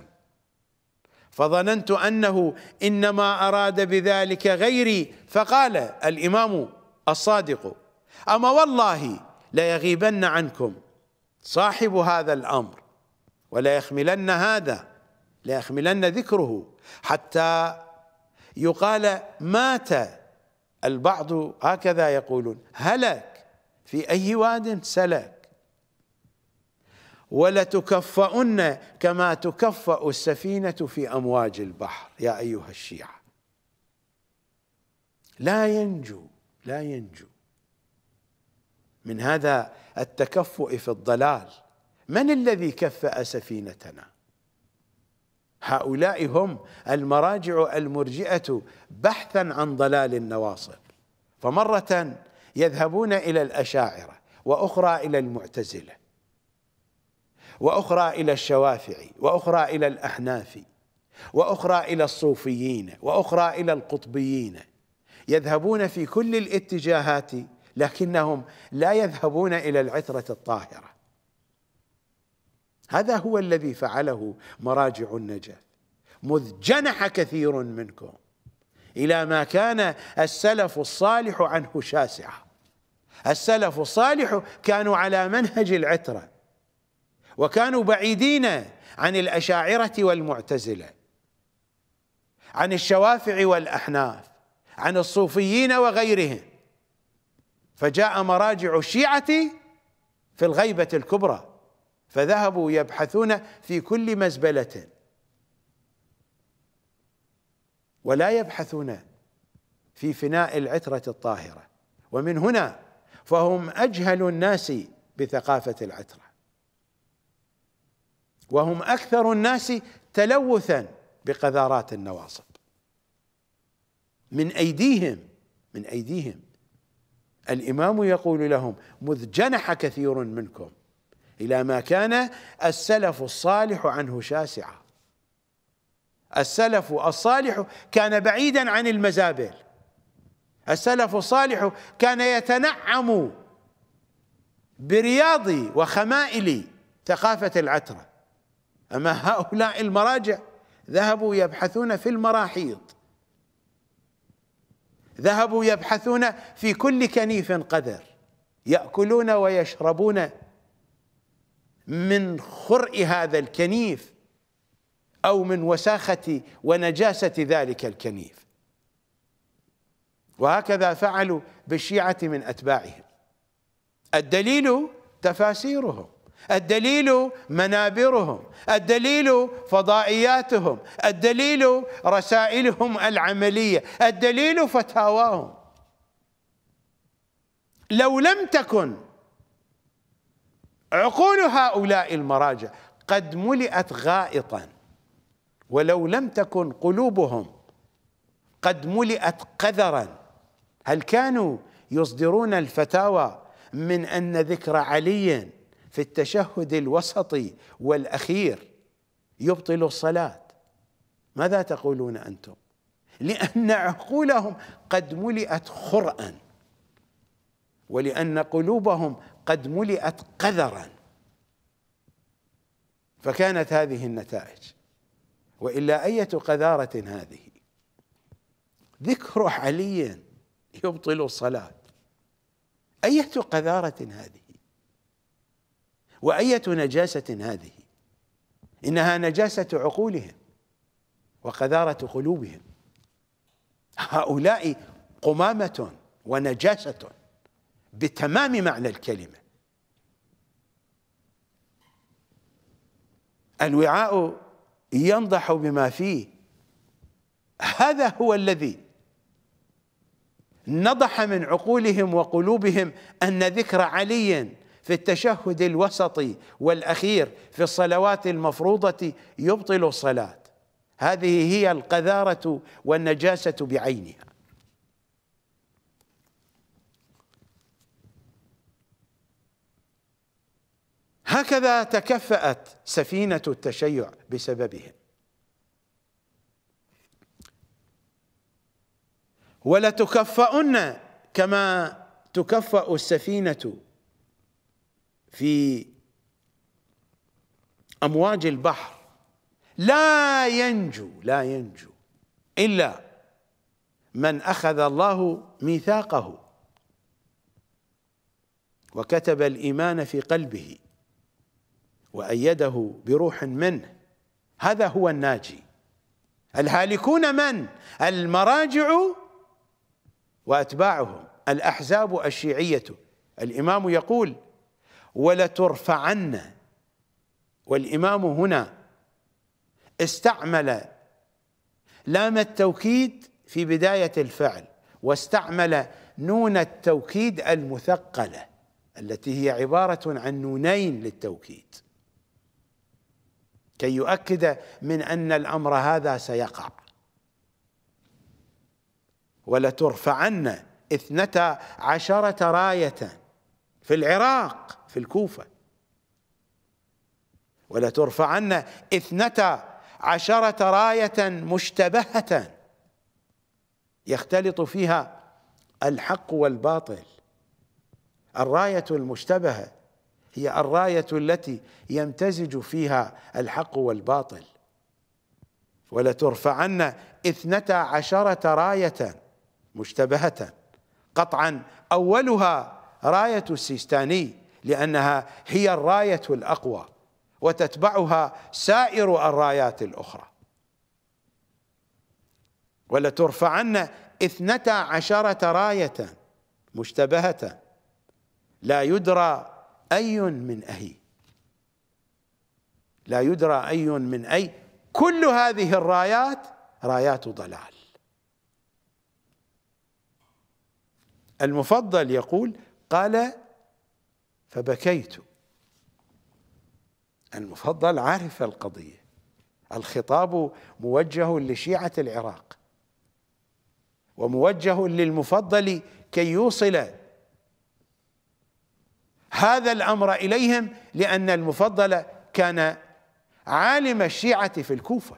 فظننت انه انما اراد بذلك غيري فقال الامام الصادق اما والله ليغيبن عنكم صاحب هذا الامر ولا يخملن هذا لا يخملن ذكره حتى يقال مات البعض هكذا يقولون هلك في اي واد سلك ولتكفؤن كما تكفأ السفينة في أمواج البحر يا أيها الشيعة لا ينجو لا ينجو من هذا التكفؤ في الضلال من الذي كفأ سفينتنا هؤلاء هم المراجع المرجئة بحثا عن ضلال النواصب فمرة يذهبون إلى الأشاعرة وأخرى إلى المعتزلة وأخرى إلى الشوافعي وأخرى إلى الأحناف وأخرى إلى الصوفيين وأخرى إلى القطبيين يذهبون في كل الاتجاهات لكنهم لا يذهبون إلى العترة الطاهرة هذا هو الذي فعله مراجع النجف مذ جنح كثير منكم إلى ما كان السلف الصالح عنه شاسعا السلف الصالح كانوا على منهج العترة وكانوا بعيدين عن الأشاعرة والمعتزلة عن الشوافع والأحناف عن الصوفيين وغيرهم فجاء مراجع الشيعة في الغيبة الكبرى فذهبوا يبحثون في كل مزبلة ولا يبحثون في فناء العترة الطاهرة ومن هنا فهم أجهل الناس بثقافة العترة وهم اكثر الناس تلوثا بقذارات النواصب من ايديهم من ايديهم الامام يقول لهم مذ جنح كثير منكم الى ما كان السلف الصالح عنه شاسعا السلف الصالح كان بعيدا عن المزابل السلف الصالح كان يتنعم برياض وخمائل ثقافه العتره أما هؤلاء المراجع ذهبوا يبحثون في المراحيض ذهبوا يبحثون في كل كنيف قذر يأكلون ويشربون من خرء هذا الكنيف أو من وساخة ونجاسة ذلك الكنيف وهكذا فعلوا بالشيعة من أتباعهم الدليل تفاسيرهم الدليل منابرهم الدليل فضائياتهم الدليل رسائلهم العمليه الدليل فتاواهم لو لم تكن عقول هؤلاء المراجع قد ملئت غائطا ولو لم تكن قلوبهم قد ملئت قذرا هل كانوا يصدرون الفتاوى من ان ذكر علي في التشهد الوسطي والاخير يبطل الصلاه ماذا تقولون انتم لان عقولهم قد ملئت خرا ولان قلوبهم قد ملئت قذرا فكانت هذه النتائج والا اية قذارة هذه ذكر علي يبطل الصلاة اية قذارة هذه وأية نجاسة هذه إنها نجاسة عقولهم وقذارة قلوبهم هؤلاء قمامة ونجاسة بتمام معنى الكلمة الوعاء ينضح بما فيه هذا هو الذي نضح من عقولهم وقلوبهم أن ذكر علي في التشهد الوسطي والاخير في الصلوات المفروضه يبطل الصلاه هذه هي القذاره والنجاسه بعينها هكذا تكفأت سفينة التشيع بسببهم ولتكفأن كما تكفأ السفينة في امواج البحر لا ينجو لا ينجو الا من اخذ الله ميثاقه وكتب الايمان في قلبه وايده بروح منه هذا هو الناجي الهالكون من المراجع واتباعهم الاحزاب الشيعيه الامام يقول ولترفعن والإمام هنا استعمل لام التوكيد في بداية الفعل واستعمل نون التوكيد المثقلة التي هي عبارة عن نونين للتوكيد كي يؤكد من أن الأمر هذا سيقع ولترفعن اثنتا عشرة راية في العراق في الكوفة ولترفعن اثنتا عشرة راية مشتبهة يختلط فيها الحق والباطل الراية المشتبهة هي الراية التي يمتزج فيها الحق والباطل ولترفعن اثنتا عشرة راية مشتبهة قطعا أولها راية السيستاني لأنها هي الراية الأقوى وتتبعها سائر الرايات الأخرى ولترفعن اثنتا عشرة راية مشتبهة لا يدرى أي من أي لا يدرى أي من أي كل هذه الرايات رايات ضلال المفضل يقول قال فبكيت المفضل عارف القضية الخطاب موجه لشيعة العراق وموجه للمفضل كي يوصل هذا الأمر إليهم لأن المفضل كان عالم الشيعة في الكوفة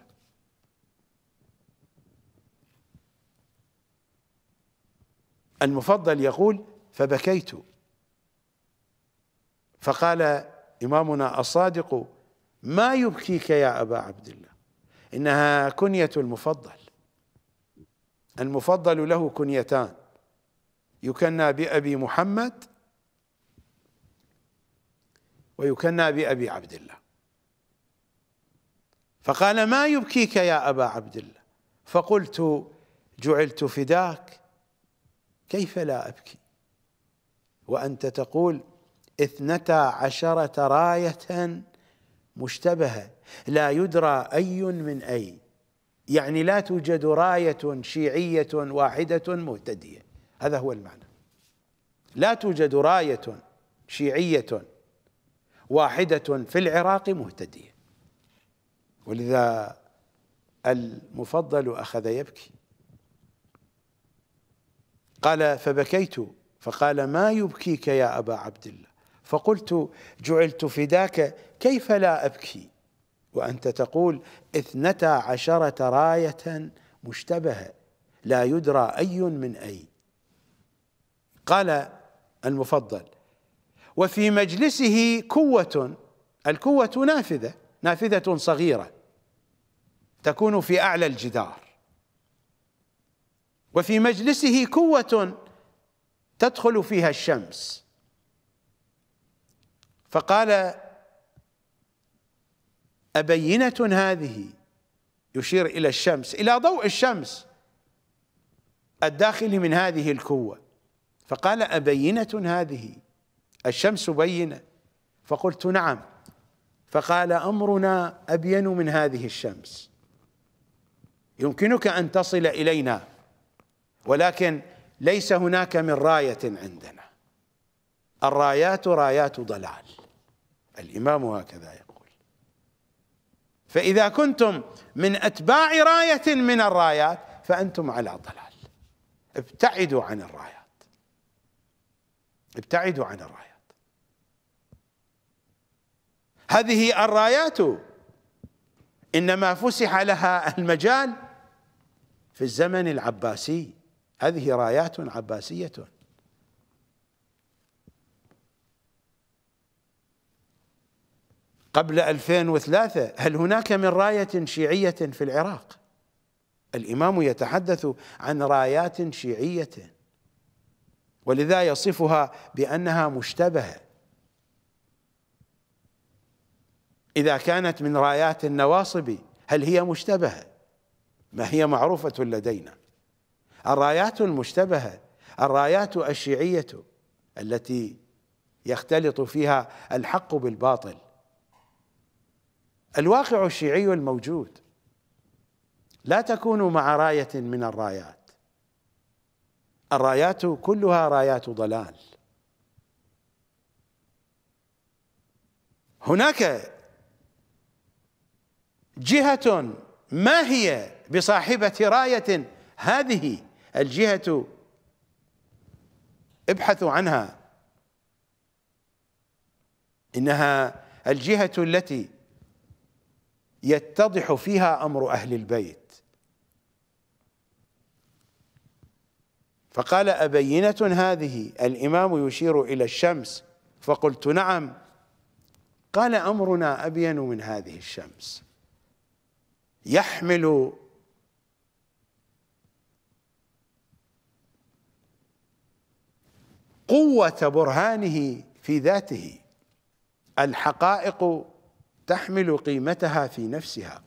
المفضل يقول فبكيت فقال إمامنا الصادق ما يبكيك يا أبا عبد الله إنها كنية المفضل المفضل له كنيتان يكنى بأبي محمد ويكنى بأبي عبد الله فقال ما يبكيك يا أبا عبد الله فقلت جعلت فداك كيف لا أبكي وأنت تقول اثنتا عشرة راية مشتبهة لا يدرى أي من أي يعني لا توجد راية شيعية واحدة مهتدية هذا هو المعنى لا توجد راية شيعية واحدة في العراق مهتدية ولذا المفضل أخذ يبكي قال فبكيت فقال ما يبكيك يا أبا عبد الله فقلت جعلت فداك كيف لا أبكي وأنت تقول اثنتا عشرة راية مشتبهة لا يدرى أي من أي قال المفضل وفي مجلسه كوة الكوة نافذة نافذة صغيرة تكون في أعلى الجدار وفي مجلسه كوة تدخل فيها الشمس فقال أبينة هذه يشير إلى الشمس إلى ضوء الشمس الداخل من هذه الكوة فقال أبينة هذه الشمس بينة فقلت نعم فقال أمرنا أبين من هذه الشمس يمكنك أن تصل إلينا ولكن ليس هناك من راية عندنا الرايات رايات ضلال الإمام هكذا يقول فإذا كنتم من أتباع راية من الرايات فأنتم على ضلال ابتعدوا عن الرايات ابتعدوا عن الرايات هذه الرايات إنما فسح لها المجال في الزمن العباسي هذه رايات عباسية قبل 2003 هل هناك من راية شيعية في العراق الإمام يتحدث عن رايات شيعية ولذا يصفها بأنها مشتبهة إذا كانت من رايات النواصب هل هي مشتبهة ما هي معروفة لدينا الرايات المشتبهة الرايات الشيعية التي يختلط فيها الحق بالباطل الواقع الشيعي الموجود لا تكون مع راية من الرايات الرايات كلها رايات ضلال هناك جهة ما هي بصاحبة راية هذه الجهة ابحثوا عنها إنها الجهة التي يتضح فيها امر اهل البيت فقال ابينه هذه الامام يشير الى الشمس فقلت نعم قال امرنا ابين من هذه الشمس يحمل قوه برهانه في ذاته الحقائق تحمل قيمتها في نفسها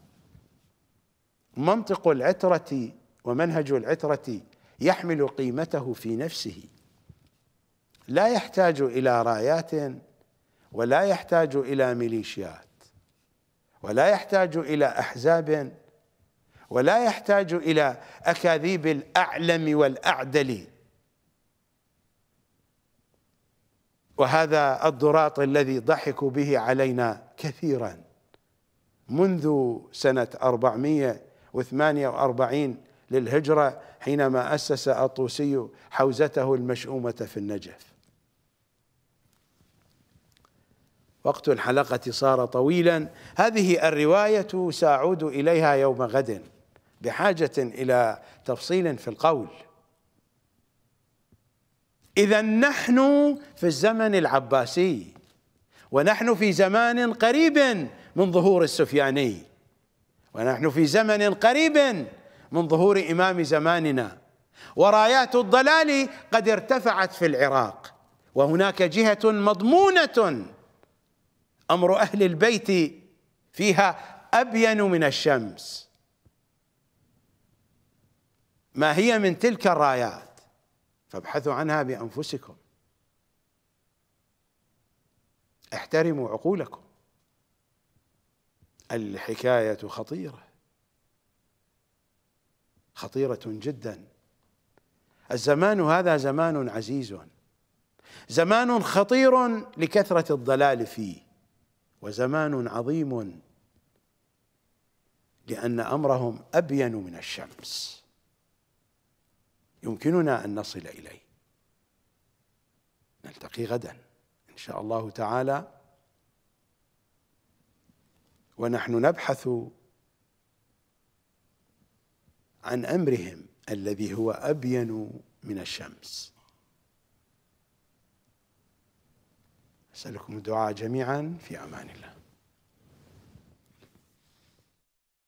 منطق العترة ومنهج العترة يحمل قيمته في نفسه لا يحتاج إلى رايات ولا يحتاج إلى ميليشيات ولا يحتاج إلى أحزاب ولا يحتاج إلى أكاذيب الأعلم والأعدل وهذا الضراط الذي ضحكوا به علينا كثيرا منذ سنة 448 للهجرة حينما أسس الطوسي حوزته المشؤومة في النجف وقت الحلقة صار طويلا هذه الرواية سأعود إليها يوم غد بحاجة إلى تفصيل في القول إذا نحن في الزمن العباسي ونحن في زمان قريب من ظهور السفياني ونحن في زمن قريب من ظهور إمام زماننا ورايات الضلال قد ارتفعت في العراق وهناك جهة مضمونة أمر أهل البيت فيها أبين من الشمس ما هي من تلك الرايات فابحثوا عنها بأنفسكم احترموا عقولكم الحكاية خطيرة خطيرة جدا الزمان هذا زمان عزيز زمان خطير لكثرة الضلال فيه وزمان عظيم لأن أمرهم أبين من الشمس يمكننا أن نصل إليه نلتقي غداً إن شاء الله تعالى ونحن نبحث عن أمرهم الذي هو أبين من الشمس أسألكم الدعاء جميعا في أمان الله